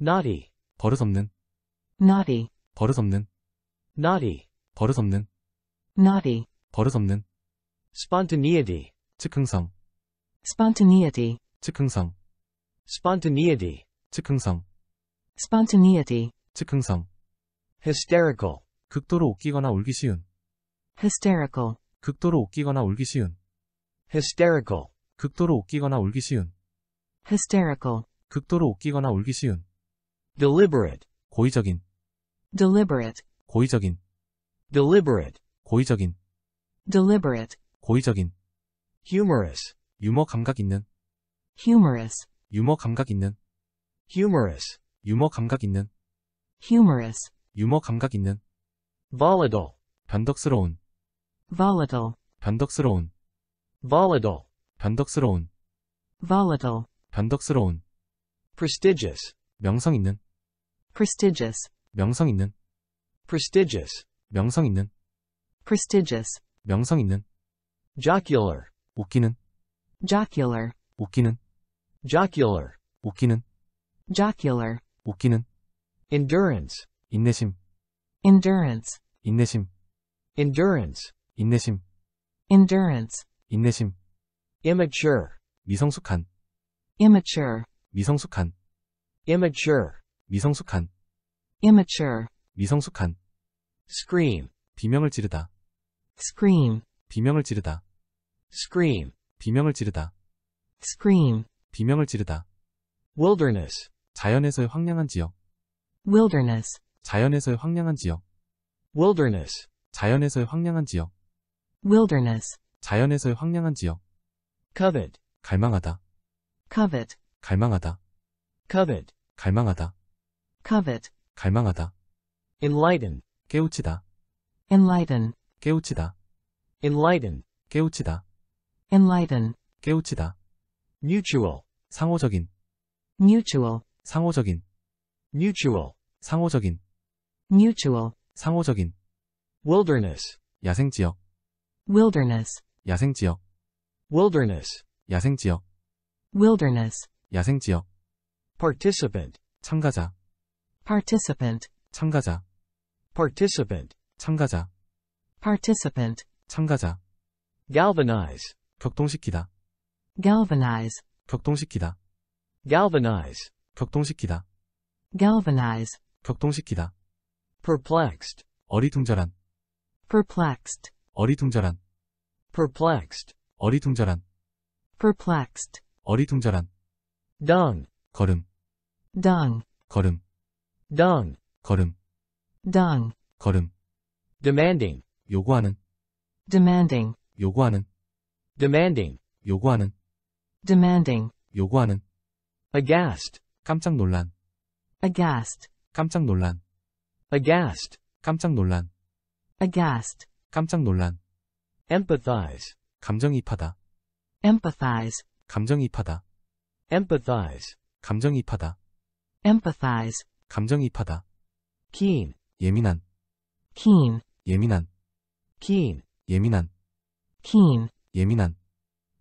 naughty 버릇없는 naughty 버릇없는 naughty 버릇없는 naughty 버릇없는 spontaneity 즉흥성 spontaneity 즉흥성 spontaneity 즉흥성 spontaneity 즉흥성 hysterical 극도로 웃기거나 울기 쉬운 hysterical 극도로 웃기거나 울기 쉬운 hysterical 극도로 웃기거나 울기 쉬운 hysterical 극도로 웃기거나 울기 쉬운 deliberate 고의적인 deliberate 고의적인 deliberate 고의적인 deliberate 고의적인 humorous 유머 감각 있는 humorous 유머 감각 있는 humorous 유머 감각 있는 humorous 유머 감각 있는 volatile 변덕스러운 volatile 변덕스러운 volatile, 변덕스러운, volatile, 변덕스러운, prestigious, 명성 있는, prestigious, 명성 있는, prestigious, 명성 있는, prestigious, 명성 있는, jocular, 웃기는, jocular, 웃기는, jocular, 웃기는, jocular, 웃기는, endurance, 인내심, endurance, 인내심, endurance, 인내심, endurance, 인내심 immature 미성숙한 immature 미성숙한 immature 미성숙한 immature 미성숙한 scream 비명을 지르다 scream 비명을 지르다 scream 비명을 지르다 scream 비명을 지르다 wilderness 자연에서의 황량한 지역 wilderness 자연에서의 황량한 지역 wilderness 자연에서의 황량한 지역 wilderness 자연에서의 황량한 지역. covet, 갈망하다. covet, 갈망하다. covet, 갈망하다. covet, 갈망하다. enlighten, 깨우치다. enlighten, 깨우치다. enlighten, 깨우치다. enlighten, 깨우치다. mutual, 상호적인. mutual, 상호적인. mutual, 상호적인. mutual, 상호적인. wilderness, 야생지역. wilderness, 야생지역 wilderness 야생지역 wilderness 야생지역 participant 참가자 participant 참가자 participant 참가자 participant 참가자 galvanize 격동시키다 galvanize 격동시키다 galvanize 격동시키다 galvanize 격동시키다 perplexed 어리둥절한 perplexed 어리둥절한 perplexed 어리둥절한 perplexed 어리둥절한 dung 걸음 dung 걸음 dung 걸음 dung 걸음 demanding 요구하는 demanding 요구하는 demanding 요구하는 demanding 요구하는 aghast 깜짝 놀란 aghast 깜짝 놀란 aghast 깜짝 놀란 aghast 깜짝 놀란 empathize 감정이입하다 empathize 감정이입하다 empathize 감정이입하다 empathize 감정이입하다 keen 예민한 keen 예민한 keen 예민한 keen 예민한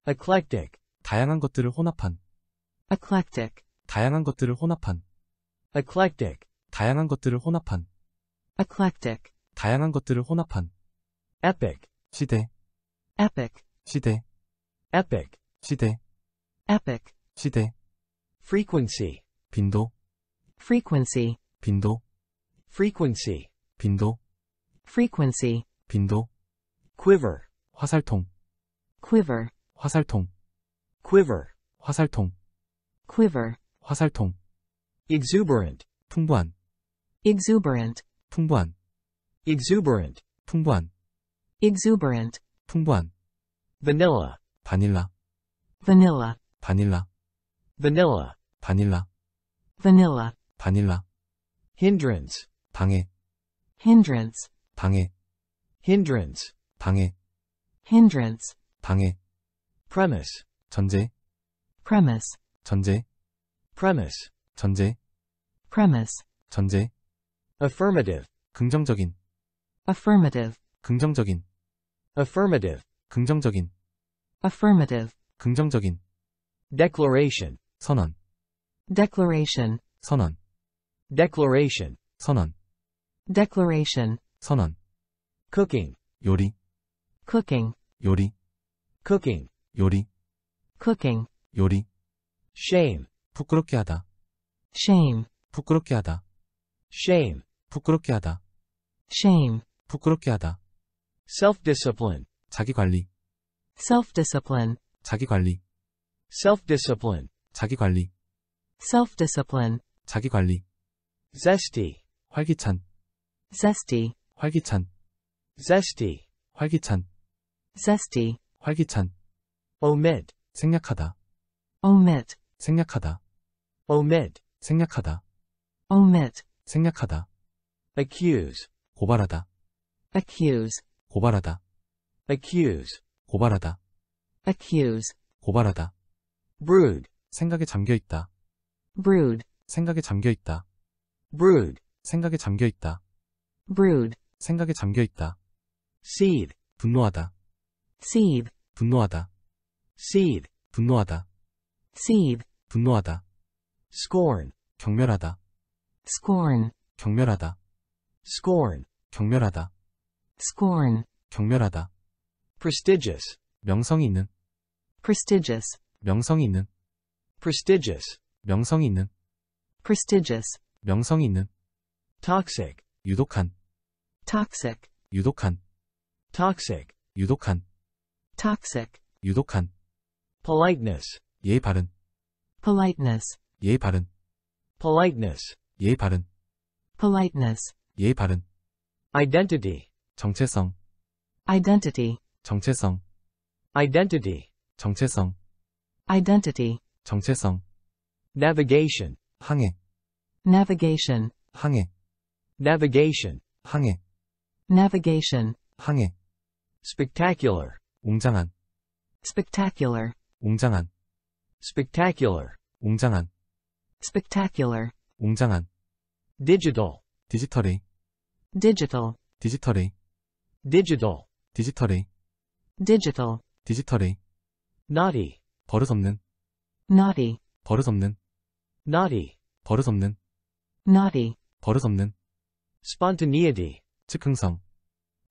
eclectic 다양한 것들을 혼합한 eclectic 다양한 것들을 혼합한 eclectic 다양한 것들을 혼합한 eclectic 다양한 것들을 혼합한 epic 시대 Epic. 시대. Epic. 시대. Epic. 시대. Frequency. 빈도. Frequency. 빈도. Frequency. 빈도. Frequency. 빈도. Quiver. 화살통. Quiver. 화살통. Quiver. 화살통. Quiver. 화살통. Exuberant. 풍부한. Exuberant. 풍부한. Exuberant. 풍부한. Exuberant. 풍부한 vanilla 바닐라 vanilla 바닐라 vanilla 바닐라 vanilla 바닐라 hindrance 방해 hindrance 방해 hindrance 방해 hindrance 방해 premise 전제 premise 전제 premise 전제 premise 전제 affirmative 긍정적인 affirmative 긍정적인 affirmative 긍정적인 affirmative 긍정적인 declaration 선언 declaration 선언 declaration 선언 declaration 선언 cooking 요리 cooking 요리 cooking 요리 cooking 요리 shame 부끄럽게 하다 shame 부끄럽게 하다 shame 부끄럽게 하다 shame 부끄럽게 하다 self-discipline 자기관리 self-discipline 자기관리 self-discipline 자기관리 self-discipline 자기관리 zesty 활기찬 zesty 활기찬 zesty 활기찬 zesty 활기찬 omit 생략하다 omit 생략하다 omit 생략하다 omit 생략하다 accuse 고발하다 accuse 고발하다 accuse 고발하다 accuse 고발하다 brood 생각에 잠겨 있다 brood 생각에 잠겨 있다 brood 생각에 잠겨 있다 brood 생각에 잠겨 있다 seethe 분노하다 seethe 분노하다 seethe 분노하다 seethe 분노하다 scorn 경멸하다 scorn 경멸하다 scorn 경멸하다 scorn, 경멸하다. prestigious, 명성이 있는, prestigious, 명성이 있는, prestigious, 명성이 있는, prestigious, 명성이 있는, toxic, 유독한, toxic, 유독한, toxic, 유독한, toxic, 유독한, politeness, 예의 바른, politeness, 예의 바른, politeness, 예의 바른, politeness, 예의 바른, identity, 정체성 identity 정체성 identity 정체성 identity 정체성 navigation 항해 navigation 항해 navigation 항해 navigation 항해 spectacular 웅장한 spectacular 웅장한 spectacular 웅장한 spectacular 웅장한 digital 디지털이 digital 디지털이 digital, 디지털의, digital, 디지털의, naughty, 버릇없는, naughty, 버릇없는, naughty, 버릇없는, naughty, 버릇없는, spontaneity, 즉흥성,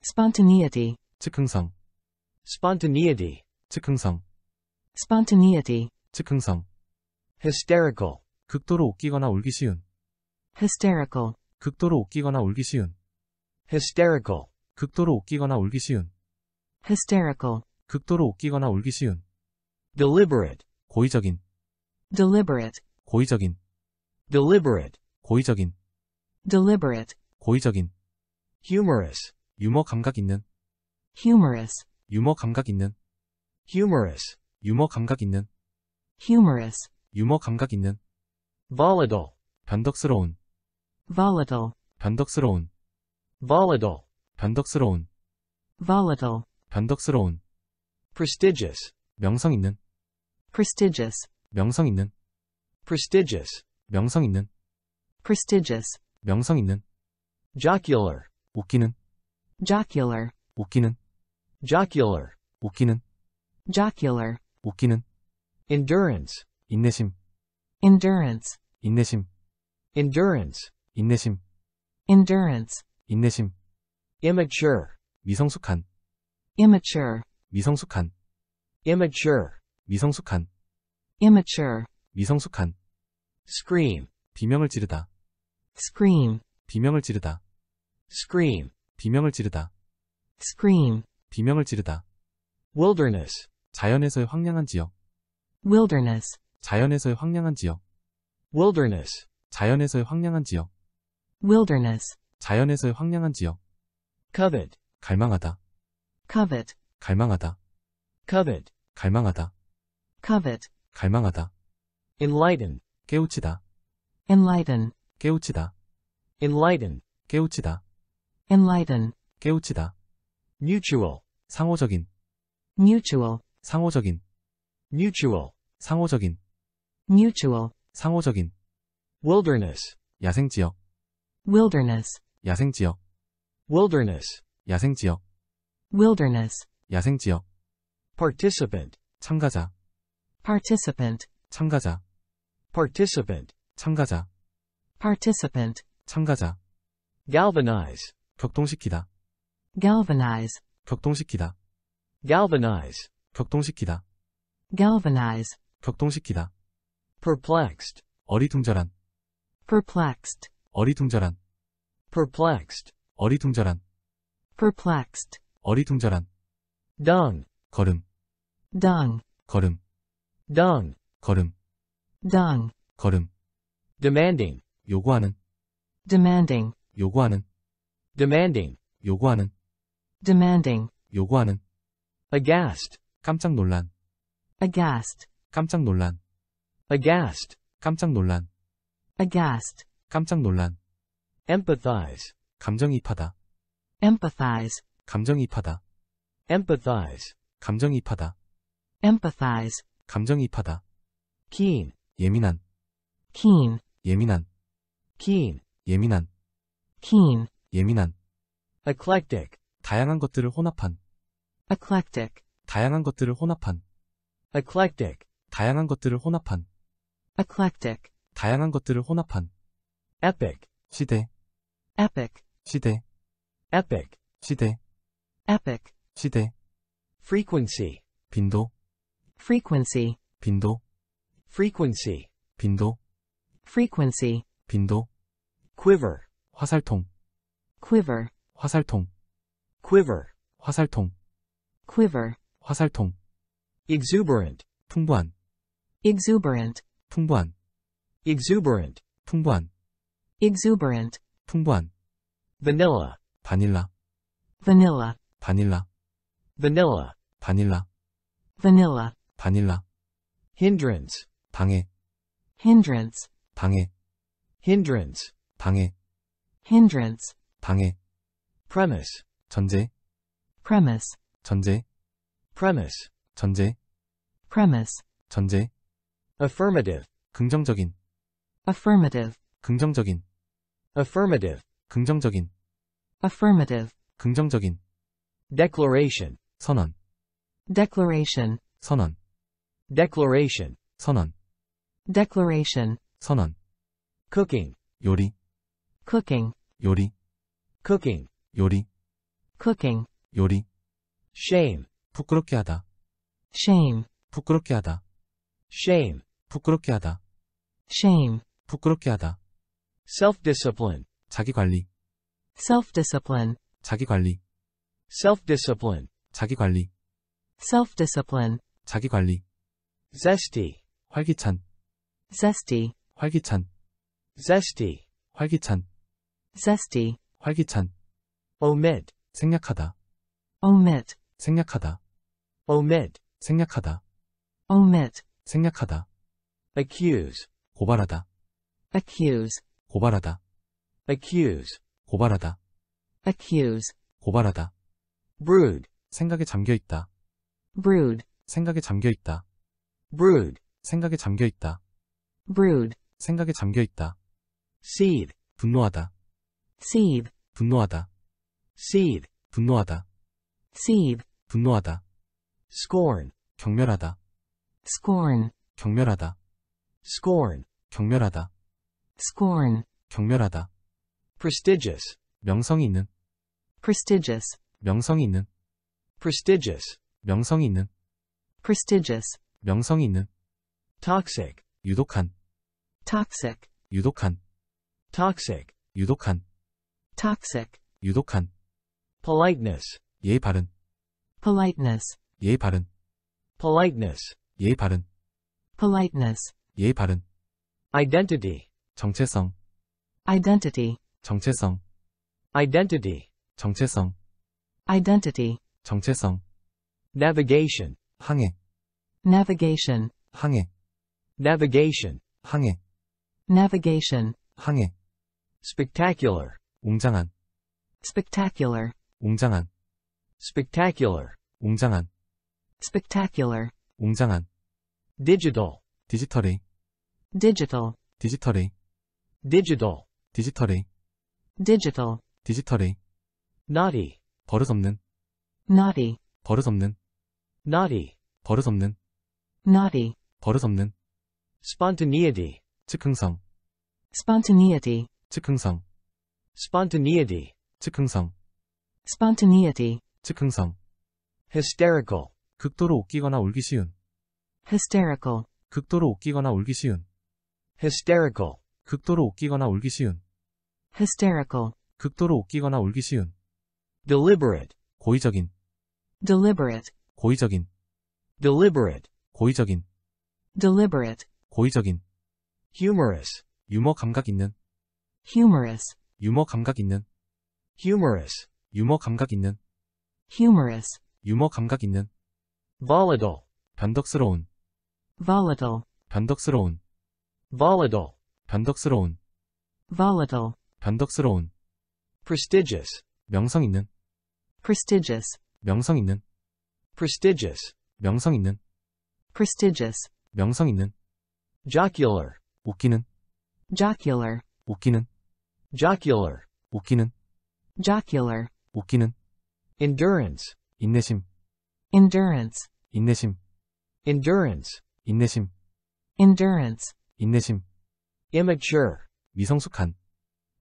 spontaneity, 즉흥성, spontaneity, 즉흥성, spontaneity, 즉흥성, hysterical, 극도로 웃기거나 울기 쉬운, hysterical, 극도로 웃기거나 울기 쉬운, hysterical, 극도로 웃기거나 울기 쉬운 hysterical 극도로 웃기거나 울기 쉬운 deliberate 고의적인 deliberate 고의적인 deliberate 고의적인 deliberate 고의적인 humorous 유머 감각 있는 humorous 유머 감각 있는 humorous 유머 감각 있는 humorous 유머 감각 있는 volatile 변덕스러운 volatile 변덕스러운 volatile 변덕스러운 volatile 변덕스러운 prestigious 명성 있는 prestigious 명성 있는 prestigious 명성 있는 prestigious 명성 있는 jocular 웃기는 jocular 웃기는 jocular 웃기는 jocular 웃기는 endurance 인내심 endurance 인내심 endurance 인내심 endurance 인내심 immature 미성숙한 immature 미성숙한 immature 미성숙한 immature 미성숙한 scream 비명을 지르다 scream 비명을 지르다 scream 비명을 지르다 scream 비명을 지르다 wilderness 자연에서의 황량한 지역 wilderness 자연에서의 황량한 지역 wilderness 자연에서의 황량한 지역 wilderness 자연에서의 황량한 지역 covet, 갈망하다, covet, 갈망하다, covet, 갈망하다, covet, 갈망하다, enlighten, 깨우치다, enlighten, 깨우치다, enlighten, 깨우치다, enlighten, 깨우치다, mutual, 상호적인, mutual, 상호적인, mutual, 상호적인, mutual, 상호적인, wilderness, 야생지역, wilderness, 야생지역, wilderness 야생지역 wilderness 야생지역 participant 참가자 participant 참가자 participant 참가자 participant 참가자 galvanize 격동시키다 galvanize 격동시키다 galvanize 격동시키다 galvanize 격동시키다 perplexed 어리둥절한 perplexed 어리둥절한 perplexed 어리둥절한 perplexed 어리둥절한 dung 걸음 dung 걸음 dung 걸음 dung 걸음 demanding 요구하는 demanding 요구하는 demanding 요구하는 demanding 요구하는 aghast 깜짝 놀란 aghast 깜짝 놀란 aghast 깜짝 놀란 aghast 깜짝 놀란 empathize 감정이입하다. empathize 감정이입하다. empathize 감정이입하다. empathize 감정이입하다. keen 예민한. keen 예민한. keen 예민한. keen 예민한. eclectic 다양한 것들을 혼합한. eclectic 다양한 것들을 혼합한. eclectic 다양한 것들을 혼합한. eclectic 다양한 것들을 혼합한. epic 시대 epic 시대, Epic. 시대, Epic. 시대, Frequency. 빈도. Frequency. 빈도. Frequency. 빈도. Frequency. 빈도. Quiver. 화살통. Quiver. 화살통. Quiver. 화살통. Quiver. 화살통. Exuberant. 풍부한. Exuberant. 풍부한. Exuberant. 풍부한. Exuberant. 풍부한 vanilla 바닐라 vanilla 바닐라 vanilla 바닐라 vanilla 바닐라 hindrance 방해 hindrance 방해 hindrance 방해 hindrance 방해 premise 전제 premise 전제 premise 전제 premise 전제 affirmative 긍정적인 affirmative 긍정적인 affirmative 긍정적인 affirmative 긍정적인 declaration 선언 declaration 선언 declaration 선언 declaration 선언 cooking 요리 cooking 요리 cooking 요리 cooking 요리 shame 부끄럽게 하다 shame 부끄럽게 하다 shame 부끄럽게 하다 shame 부끄럽게 하다 self discipline 자기관리 self-discipline 자기관리 self-discipline 자기관리 self-discipline 자기관리 zesty 활기찬 zesty 활기찬 zesty 활기찬 zesty 활기찬 omit 생략하다 omit 생략하다 omit 생략하다 omit 생략하다 accuse 고발하다 accuse 고발하다 accuse, 고발하다. accuse, 고발하다. brood, 생각에 잠겨있다. brood, 생각에 잠겨있다. brood, 생각에 잠겨있다. brood, 생각에 잠겨있다. seethe, 분노하다. seethe, 분노하다. seethe, 분노하다. seethe, 분노하다. scorn, 경멸하다. scorn, 경멸하다. scorn, 경멸하다. scorn, 경멸하다. prestigious 명성이 있는 prestigious 명성이 있는 prestigious 명성이 있는 prestigious 명성이 있는 toxic 유독한 toxic 유독한 toxic 유독한 toxic 유독한 politeness 예의 바른 politeness 예의 바른 politeness 예의 바른 politeness 예의 바른 identity 정체성 identity 정체성 identity 정체성 identity 정체성 navigation 항해 navigation 항해 navigation 항해 navigation 항해 spectacular 웅장한 spectacular 웅장한 spectacular 웅장한 spectacular 웅장한 digital 디지털이 digital 디지털이 digital 디지털이 digital, 디지털의 naughty, 버릇없는 naughty, 버릇없는 naughty, 버릇없는 naughty, 버릇없는 spontaneity, 즉흥성 spontaneity, 즉흥성 spontaneity, 즉흥성 spontaneity, 즉흥성 hysterical, 극도로 웃기거나 울기 쉬운 hysterical, 극도로 웃기거나 울기 쉬운 hysterical, 극도로 웃기거나 울기 쉬운 hysterical. 극도로 웃기거나 울기 쉬운. deliberate. 고의적인. deliberate. 고의적인. deliberate. 고의적인. deliberate. 고의적인. humorous. 유머 감각 있는. humorous. 유머 감각 있는. humorous. 유머 감각 있는. humorous. 유머 감각 있는. volatile. 변덕스러운. volatile. 변덕스러운. volatile. 변덕스러운. volatile. 변덕스러운 prestigious 명성 있는 prestigious 명성 있는 prestigious 명성 있는 prestigious 명성 있는 jocular 웃기는 jocular 웃기는 jocular 웃기는 jocular 웃기는 endurance 인내심 endurance 인내심 endurance 인내심 endurance 인내심 immature 미성숙한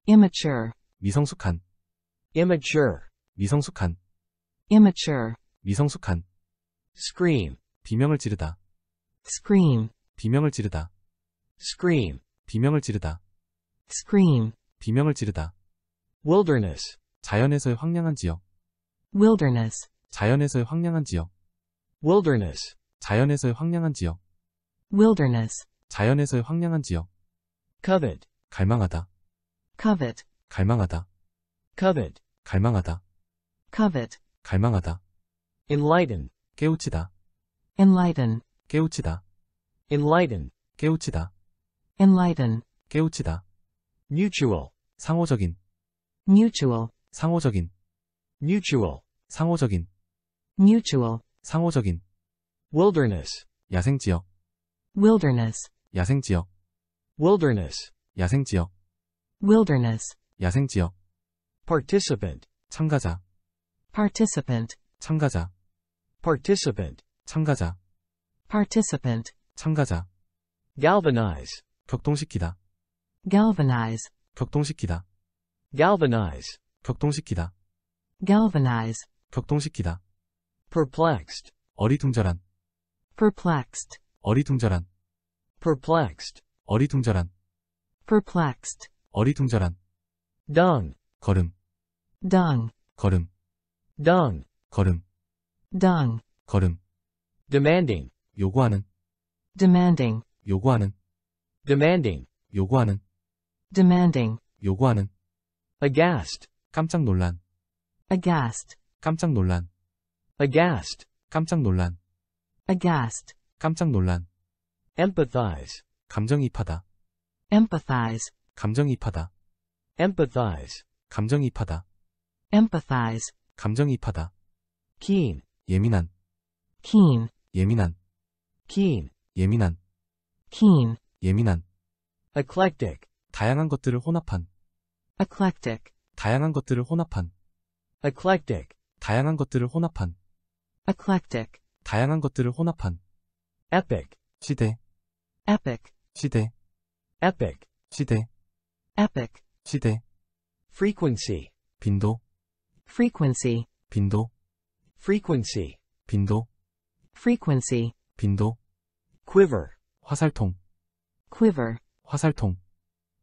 immature 미성숙한 immature 미성숙한 immature 미성숙한 scream 비명을 지르다 scream 비명을 지르다 scream 비명을 지르다 scream 비명을 지르다 wilderness 자연에서의 황량한 지역 wilderness 자연에서의 황량한 지역 wilderness 자연에서의 황량한 지역 wilderness 자연에서의 황량한 지역 covet 갈망하다 covet, 갈망하다, covet, 갈망하다, covet, 갈망하다, enlighten, 깨우치다, enlighten, 깨우치다, enlighten, 깨우치다, enlighten, 깨우치다, mutual, 상호적인, mutual, 상호적인, mutual, 상호적인, mutual, 상호적인, wilderness, 야생지역, wilderness, 야생지역, wilderness, 야생지역, wilderness, 야생지역, participant, 참가자, participant, 참가자, participant, 참가자, participant, 참가자, galvanize, 격동시키다, galvanize, 격동시키다, galvanize, 격동시키다, galvanize, 격동시키다, perplexed, 어리둥절한, perplexed, 어리둥절한, perplexed, 어리둥절한, perplexed, 어리둥절한 dung 걸음 dung 걸음 dung 걸음 dung 걸음 demanding 요구하는 demanding 요구하는 demanding 요구하는 demanding 요구하는 aghast 깜짝 놀란 aghast 깜짝 놀란 aghast 깜짝 놀란 aghast 깜짝 놀란 empathize 감정이입하다 empathize 감정이입하다. empathize. 감정이입하다. empathize. 감정이입하다. keen. 예민한. keen. 예민한. keen. 예민한. keen. 예민한. eclectic. 다양한 것들을 혼합한. eclectic. 다양한 것들을 혼합한. eclectic. 다양한 것들을 혼합한. eclectic. 다양한 것들을 혼합한. epic. 시대. epic. 시대. epic. 시대. Epic. 시대 frequency 빈도 frequency 빈도 frequency 빈도 frequency 빈도 quiver 화살통 quiver 화살통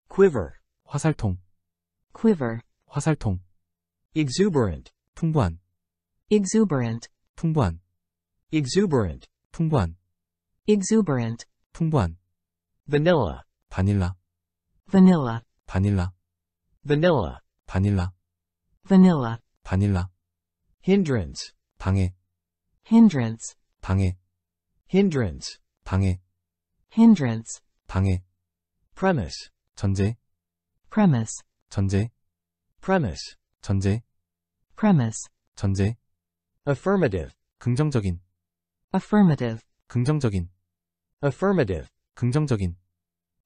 quiver 화살통 quiver 화살통 exuberant 풍부한 exuberant 풍부한 exuberant 풍부한 exuberant 풍부한 vanilla 바닐라 vanilla 바닐라 vanilla 바닐라 vanilla 바닐라 hindrance 방해 hindrance 방해 hindrance 방해 hindrance 방해 premise 전제 premise 전제 premise 전제 premise 전제 affirmative 긍정적인 affirmative 긍정적인 affirmative 긍정적인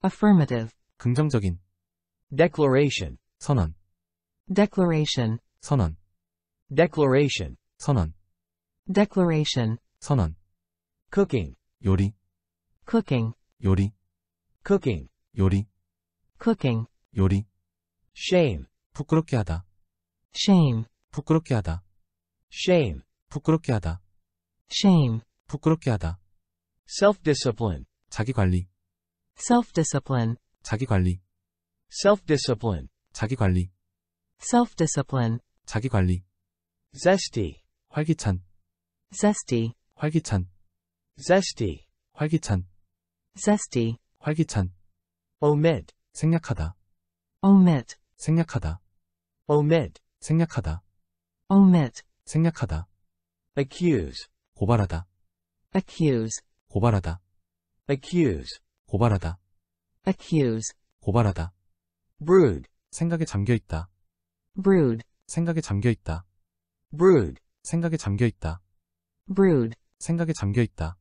affirmative 긍정적인 declaration 선언 declaration 선언 declaration 선언 declaration 선언 cooking 요리 cooking 요리 cooking 요리 cooking 요리 shame 부끄럽게 하다 shame 부끄럽게 하다 shame 부끄럽게 하다 shame 부끄럽게 하다 self discipline 자기 관리 self discipline 자기 관리 self-discipline, 자기관리, self-discipline, 자기관리, zesty, 활기찬, zesty, 활기찬, zesty, 활기찬, zesty, 활기찬, omit, 생략하다, omit, 생략하다, omit, 생략하다, omit, 생략하다, accuse, 고발하다, accuse, 고발하다, accuse, 고발하다, accuse, 고발하다, brood 생각에 잠겨 있다. brood 생각에 잠겨 있다. brood 생각에 잠겨 있다. brood 생각에 잠겨 있다.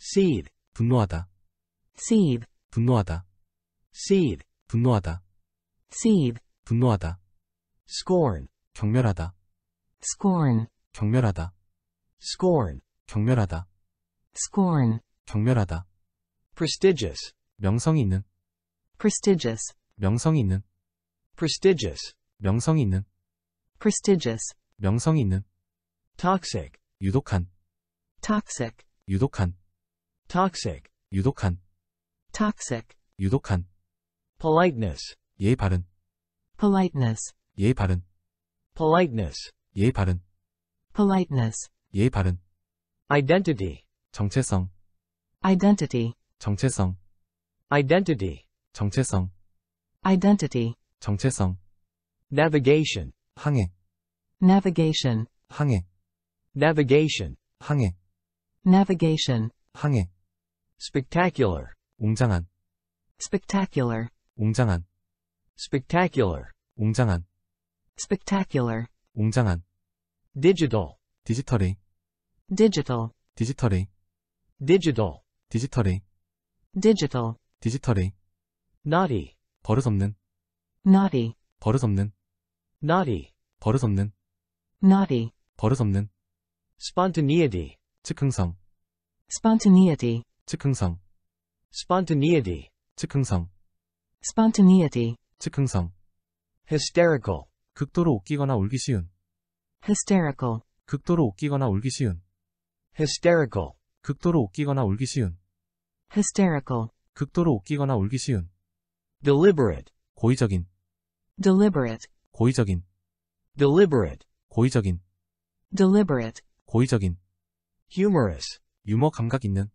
seed 분노하다. seed 분노하다. seed 분노하다. seed 분노하다. scorn 경멸하다. scorn 경멸하다. scorn 경멸하다. scorn 경멸하다. prestigious 명성이 있는 prestigious 명성이 있는 prestigious 명성이 있는 prestigious 명성이 있는 toxic 유독한 toxic 유독한 toxic 유독한 toxic 유독한 politeness 예의 바른 politeness 예의 바른 politeness 예의 바른 politeness 예의 바른 identity 정체성 identity 정체성 identity 정체성 identity, 정체성, navigation, 항해, navigation, 항해, navigation, 항해, navigation, 항해, spectacular, 웅장한, spectacular, 웅장한, spectacular, 웅장한, spectacular, 웅장한, digital, 디지털이, digital, 디지털이, digital, 디지털이, digital, 디지털이, naughty, 버릇없는 naughty 버릇없는 naughty 버릇없는 naughty 버릇없는 spontaneity 즉흥성 spontaneity 즉흥성 spontaneity 즉흥성 spontaneity 즉흥성 hysterical 극도로 웃기거나 울기 쉬운 hysterical 극도로 웃기거나 울기 쉬운 hysterical 극도로 웃기거나 울기 쉬운 hysterical 극도로 웃기거나 울기 쉬운 deliberate 고의적인 deliberate 고의적인 deliberate 고의적인 deliberate 고의적인 humorous 유머 감각 있는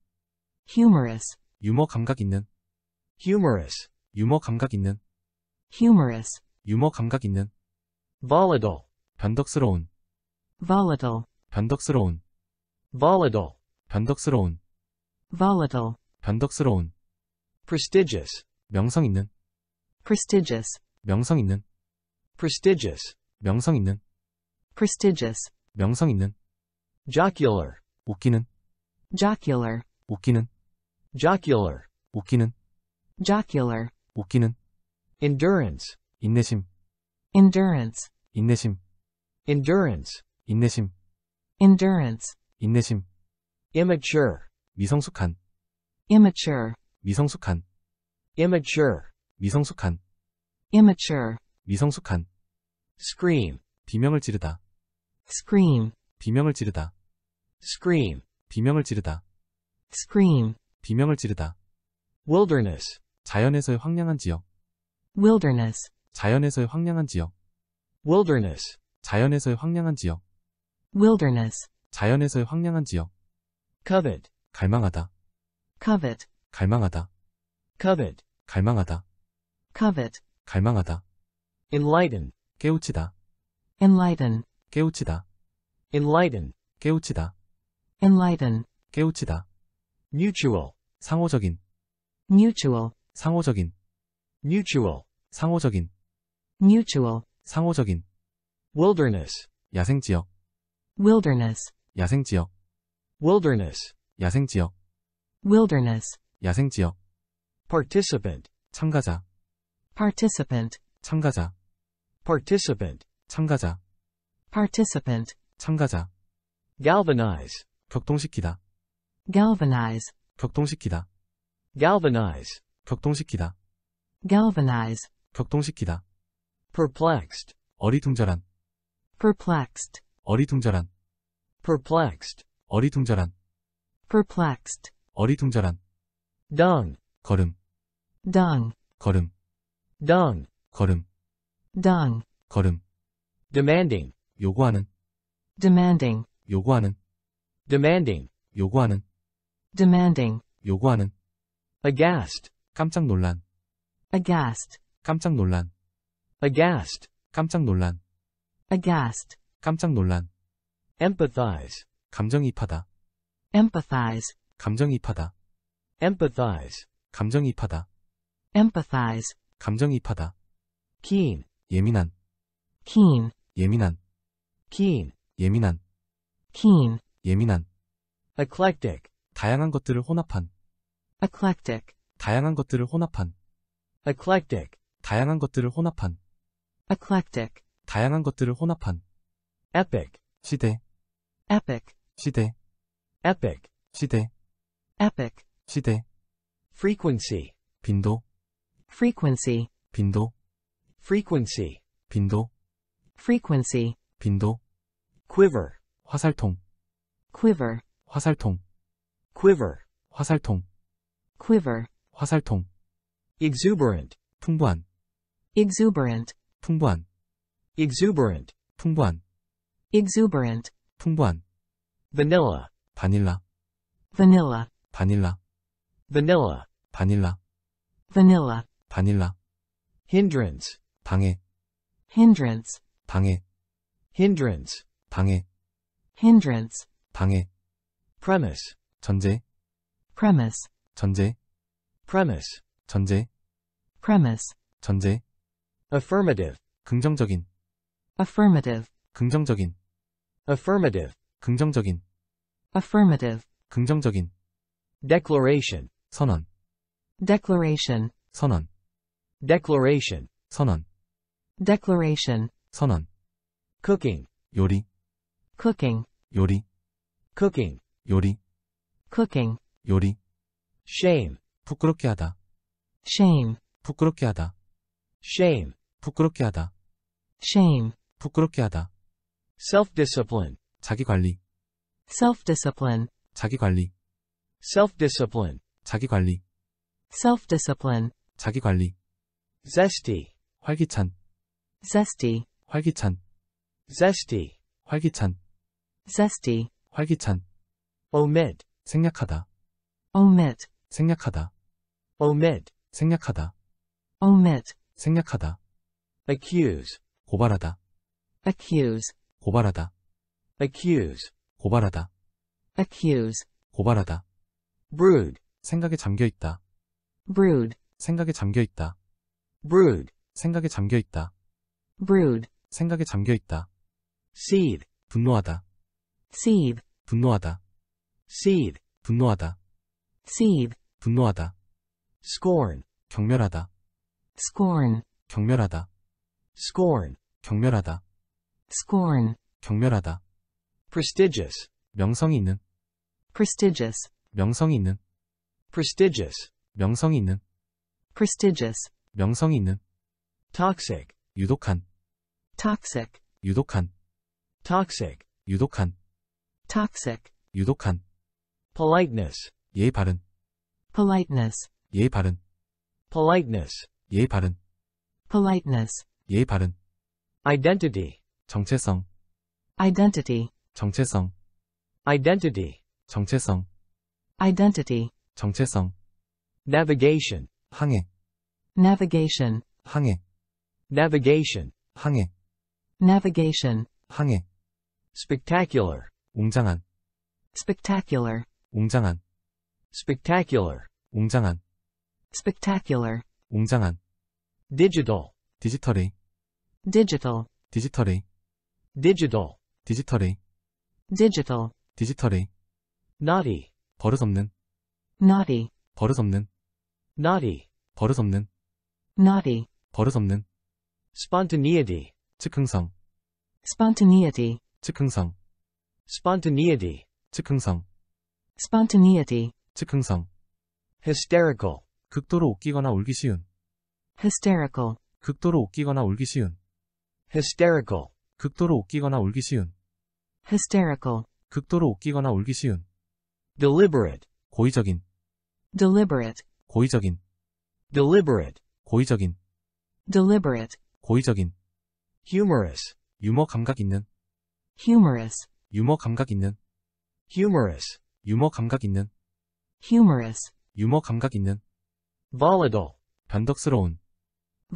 humorous 유머 감각 있는 humorous 유머 감각 있는 humorous 유머 감각 있는 volatile 변덕스러운 volatile 변덕스러운 volatile 변덕스러운 volatile 변덕스러운 prestigious 명성 있는 prestigious 명성 있는 prestigious 명성 있는 prestigious 명성 있는 jocular 웃기는 jocular 웃기는 jocular 웃기는 jocular 웃기는 endurance 인내심 endurance 인내심 endurance 인내심 endurance 인내심 immature 미성숙한 immature 미성숙한 immature 미성숙한 immature 미성숙한 scream 비명을 지르다 scream 비명을 지르다 scream 비명을 지르다 scream 비명을 지르다 wilderness 자연에서의 황량한 지역 wilderness 자연에서의 황량한 지역 wilderness 자연에서의 황량한 지역 wilderness 자연에서의 황량한 지역 covet 갈망하다 covet 갈망하다 covet 갈망하다 covet, 갈망하다, enlighten, 깨우치다, enlighten, 깨우치다, enlighten, 깨우치다, enlighten, 깨우치다, mutual, 상호적인, mutual, 상호적인, mutual, 상호적인, mutual, 상호적인, wilderness, 야생지역, wilderness, 야생지역, wilderness, 야생지역, wilderness, 야생지역, participant, 참가자, participant 참가자 participant 참가자 participant 참가자 galvanize 격동시키다 galvanize 격동시키다 galvanize 격동시키다 galvanize 격동시키다 perplexed 어리둥절한 perplexed 어리둥절한 perplexed 어리둥절한 perplexed 어리둥절한 dung 걸음 dung 걸음 dung 걸음 dung 걸음 demanding 요구하는 demanding 요구하는 demanding 요구하는 demanding 요구하는 aghast 깜짝 놀란 aghast 깜짝 놀란 aghast 깜짝 놀란 aghast 깜짝 놀란 empathize 감정이입하다 empathize 감정이입하다 empathize 감정이입하다 empathize 감정이입하다. keen, 예민한. keen, 예민한. keen, 예민한. keen, 예민한. eclectic, 다양한 것들을 혼합한. eclectic, 다양한 것들을 혼합한. eclectic, 다양한 것들을 혼합한. eclectic, 다양한 것들을 혼합한. epic, 시대. epic, 시대. epic, 시대. epic, 시대. frequency, 빈도. frequency 빈도 frequency 빈도 frequency 빈도 quiver 화살통 quiver 화살통 quiver 화살통 quiver 화살통 exuberant 풍부한 exuberant 풍부한 exuberant 풍부한 exuberant 풍부한 vanilla 바닐라 vanilla 바닐라 vanilla 바닐라 vanilla 바닐라 hindrance 방해 hindrance 방해 hindrance 방해 hindrance 방해 premise 전제 premise 전제 premise 전제 premise 전제 affirmative 긍정적인 affirmative 긍정적인 affirmative 긍정적인 affirmative 긍정적인 declaration 선언 declaration 선언 declaration 선언 declaration 선언 cooking 요리 cooking 요리 cooking 요리 cooking 요리 shame 부끄럽게 하다 shame 부끄럽게 하다 shame 부끄럽게 하다 shame 부끄럽게 하다 self discipline 자기 관리 self discipline 자기 관리 self discipline 자기 관리 self discipline 자기 관리 zesty, 활기찬, zesty, 활기찬, zesty, 활기찬, zesty, 활기찬, omit, 생략하다, omit, 생략하다, omit, 생략하다, omit, 생략하다, accuse, 고발하다, accuse, 고발하다, accuse, 고발하다, accuse, 고발하다, brood, 생각에 잠겨 있다, brood, 생각에 잠겨 있다, brood, 생각에 잠겨있다. brood, 생각에 잠겨있다. seethe, 분노하다. seethe, 분노하다. seethe, 분노하다. seethe, 분노하다. scorn, 경멸하다. scorn, 경멸하다. scorn, 경멸하다. scorn, 경멸하다. prestigious, 명성이 있는. prestigious, 명성이 있는. prestigious, 명성이 있는. prestigious, 명성이 있는 toxic 유독한 toxic 유독한 toxic 유독한 toxic 유독한 politeness 예의 바른 politeness 예의 바른 politeness 예의 바른 politeness 예의 바른 identity 정체성 identity 정체성 identity 정체성 identity 정체성 navigation 항해 navigation 항해 navigation 항해 navigation 항해 spectacular 웅장한 spectacular 웅장한 spectacular 웅장한 spectacular 웅장한 digital 디지털의 digital 디지털의 digital 디지털의 digital 디지털의 naughty 버릇없는 naughty 버릇없는 naughty 버릇없는 naughty. 버릇없는. spontaneity. 즉흥성. spontaneity. 즉흥성. spontaneity. 즉흥성. spontaneity. 즉흥성. hysterical. 극도로 웃기거나 울기 쉬운. hysterical. 극도로 웃기거나 울기 쉬운. hysterical. 극도로 웃기거나 울기 쉬운. hysterical. 극도로 웃기거나 울기 쉬운. deliberate. 고의적인. deliberate. 고의적인. deliberate. 고의적인 deliberate 고의적인 humorous 유머 감각 있는 humorous 유머 감각 있는 humorous 유머 감각 있는 humorous 유머 감각 있는 volatile 변덕스러운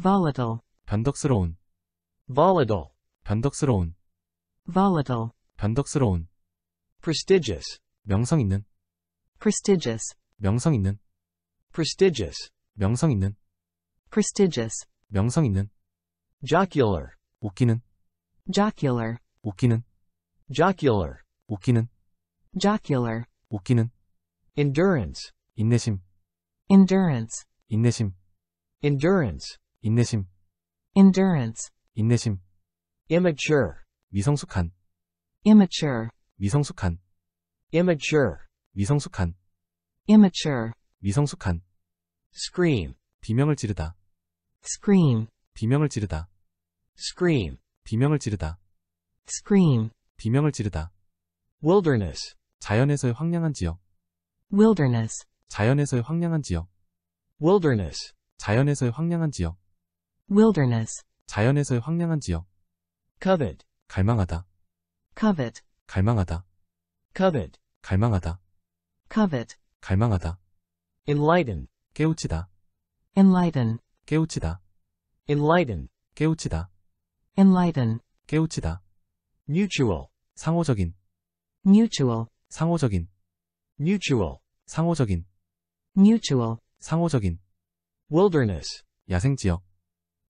volatile 변덕스러운 volatile 변덕스러운 volatile 변덕스러운 prestigious 명성 있는 prestigious 명성 있는 prestigious 명성 있는 prestigious, 명성 있는, jocular, 웃기는, jocular, 웃기는, jocular, 웃기는, jocular, 웃기는, endurance, 인내심, endurance, 인내심, endurance, 인내심, endurance, 인내심, immature, 미성숙한, immature, 미성숙한, immature, 미성숙한, immature, 미성숙한, scream, 비명을 지르다, scream 비명을 지르다 scream 비명을 지르다 scream 비명을 지르다 wilderness 자연에서의 황량한 지역 wilderness 자연에서의 황량한 지역 wilderness 자연에서의 황량한 지역 wilderness 자연에서의 황량한 지역 covet 갈망하다 covet 갈망하다 covet 갈망하다 covet 갈망하다 enlighten 깨우치다 enlighten 깨우치다 enlighten 깨우치다 enlighten 깨우치다 mutual 상호적인 mutual 상호적인 mutual 상호적인 mutual 상호적인 wilderness 야생지역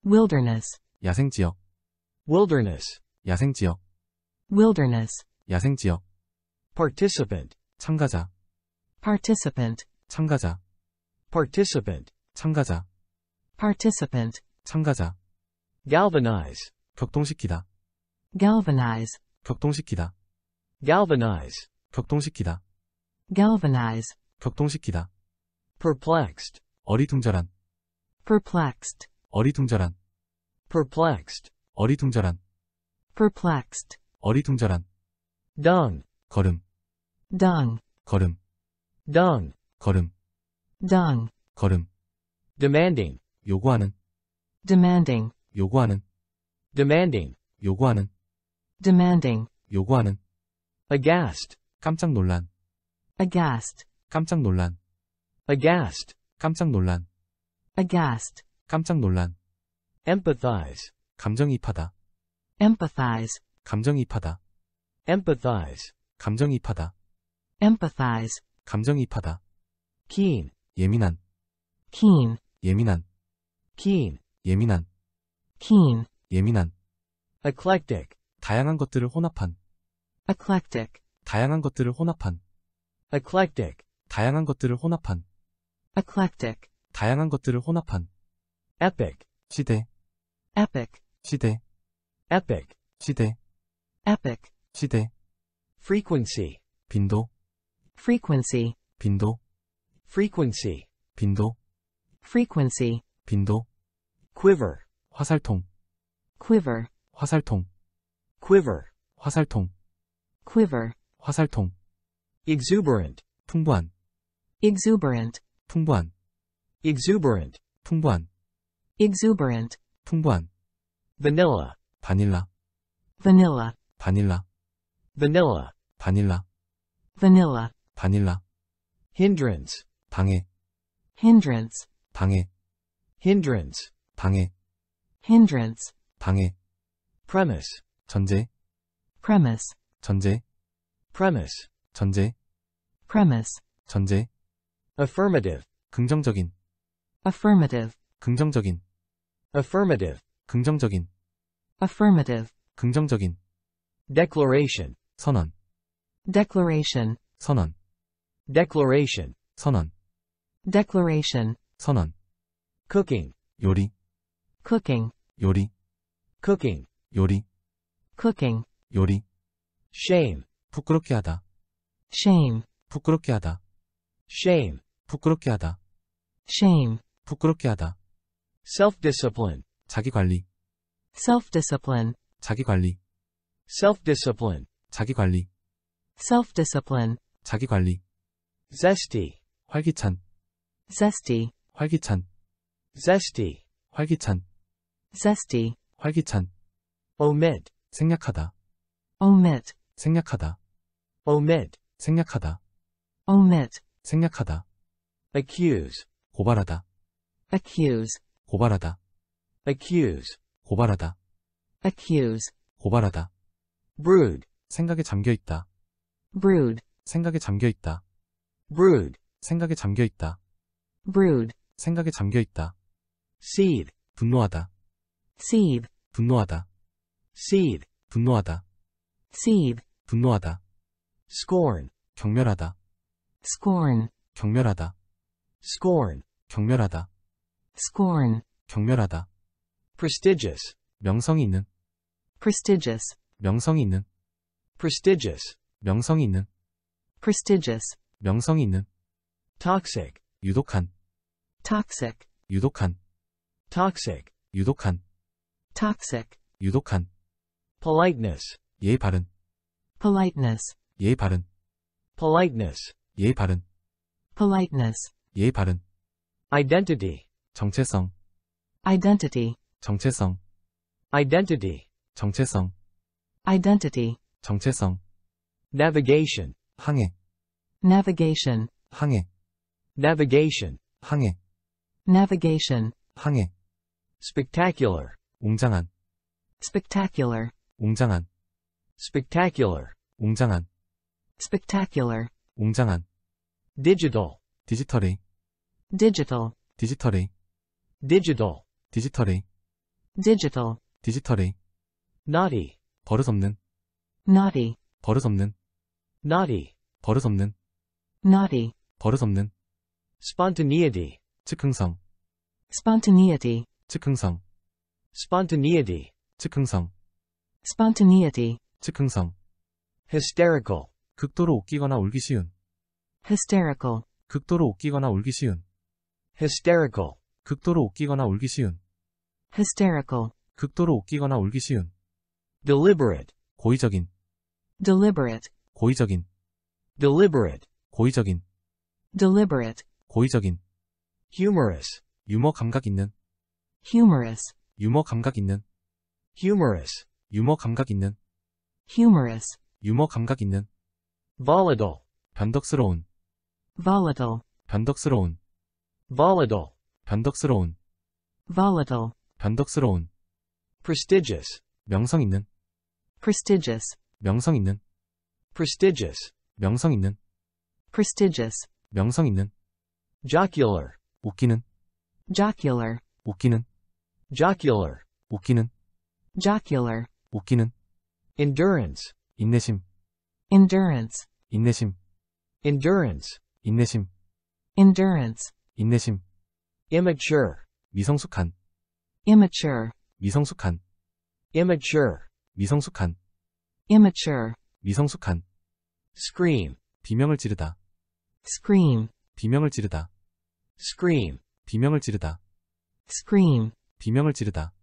wilderness 야생지역 wilderness 야생지역 wilderness 야생지역 participant 참가자 participant 참가자 participant 참가자 participant 참가자 galvanize 격동시키다 galvanize 격동시키다 galvanize 격동시키다 galvanize 격동시키다 perplexed 어리둥절한 perplexed 어리둥절한 perplexed 어리둥절한 perplexed 어리둥절한 dung 걸음 dung 걸음 dung 걸음 dung 걸음 demanding 요구하는 demanding 요구하는 demanding 요구하는 demanding 요구하는 aghast 깜짝 놀란 aghast 깜짝 놀란 aghast 깜짝 놀란 aghast 깜짝 놀란 empathize 감정이입하다 empathize 감정이입하다 empathize 감정이입하다 empathize 감정이입하다 keen 예민한 keen 예민한 keen, 예민한, keen, 예민한, eclectic, 다양한 것들을 혼합한, eclectic, 다양한 것들을 혼합한, eclectic, 다양한 것들을 혼합한, eclectic, 다양한 것들을 혼합한, epic, 시대, epic, 시대, epic, 시대, epic, 시대, frequency, 빈도, frequency, 빈도, frequency, 빈도, frequency, 빈도 quiver 화살통 quiver 화살통 quiver 화살통 quiver 화살통 exuberant 풍부한 exuberant 풍부한 exuberant 풍부한 exuberant 풍부한 vanilla 바닐라 vanilla 바닐라 vanilla 바닐라 vanilla 바닐라 hindrance 방해 hindrance 방해 hindrance 방해 hindrance 방해 premise 전제 premise 전제 premise 전제 premise 전제 affirmative 긍정적인 affirmative 긍정적인 affirmative 긍정적인 affirmative 긍정적인 declaration 선언 declaration 선언 declaration 선언 declaration 선언 cooking 요리 cooking 요리 cooking 요리 cooking 요리 shame 부끄럽게 하다 shame 부끄럽게 하다 shame 부끄럽게 하다 shame 부끄럽게 하다 self discipline 자기 관리 self discipline 자기 관리 self discipline 자기 관리 self discipline 자기 관리 zesty 활기찬 zesty 활기찬 zesty, 활기찬, zesty, 활기찬, omit, 생략하다, omit, 생략하다, omit, 생략하다, omit, 생략하다, accuse, 고발하다, accuse, 고발하다, accuse, 고발하다, accuse, 고발하다, brood, 생각에 잠겨있다, brood, 생각에 잠겨있다, brood, 생각에 잠겨있다, brood, 생각에 잠겨있다. seethe 분노하다 seethe 분노하다 seethe 분노하다 seethe 분노하다 scorn 경멸하다 scorn 경멸하다 scorn 경멸하다 scorn 경멸하다 prestigious 명성이 있는 prestigious 명성이 있는 prestigious 명성이 있는 prestigious 명성이 있는 toxic 유독한 toxic 유독한 toxic 유독한 toxic 유독한 politeness 예의 바른 politeness 예의 바른 politeness 예의 바른 politeness 예의 바른 identity 정체성 identity 정체성 identity 정체성 identity 정체성 navigation 항해 navigation 항해 navigation 항해 navigation 항해 spectacular, 웅장한, spectacular, 웅장한, spectacular, 웅장한, spectacular, 웅장한, digital, 디지털이, digital, 디지털이, digital, 디지털이, digital, 디지털이, naughty, 버릇없는, naughty, 버릇없는, naughty, 버릇없는, naughty, 버릇없는, spontaneity, 즉흥성, spontaneity, 즉 흥성 spontaneity 즉 흥성 spontaneity 즉 흥성 hysterical 극도로 웃기거나 울기 쉬운 hysterical 극도로 웃기거나 울기 쉬운 hysterical 극도로 웃기거나 울기 쉬운 hysterical 극도로 웃기거나 울기 쉬운 deliberate 고의적인 deliberate 고의적인 deliberate 고의적인 deliberate 고의적인 humorous 유머 감각 있는 humorous 유머 감각 있는 humorous 유머 감각 있는 humorous 유머 감각 있는 volatile 변덕스러운 volatile 변덕스러운 volatile 변덕스러운 volatile 변덕스러운 prestigious 명성 있는 prestigious 명성 있는 prestigious 명성 있는 prestigious 명성 있는 jocular 웃기는 jocular 웃기는 jocular 웃기는 jocular 웃기는 endurance 인내심 endurance 인내심 endurance 인내심 endurance 인내심 immature 미성숙한 immature 미성숙한 immature 미성숙한 immature 미성숙한 scream 비명을 지르다 scream 비명을 지르다 scream 비명을 지르다 scream 비명을 지르다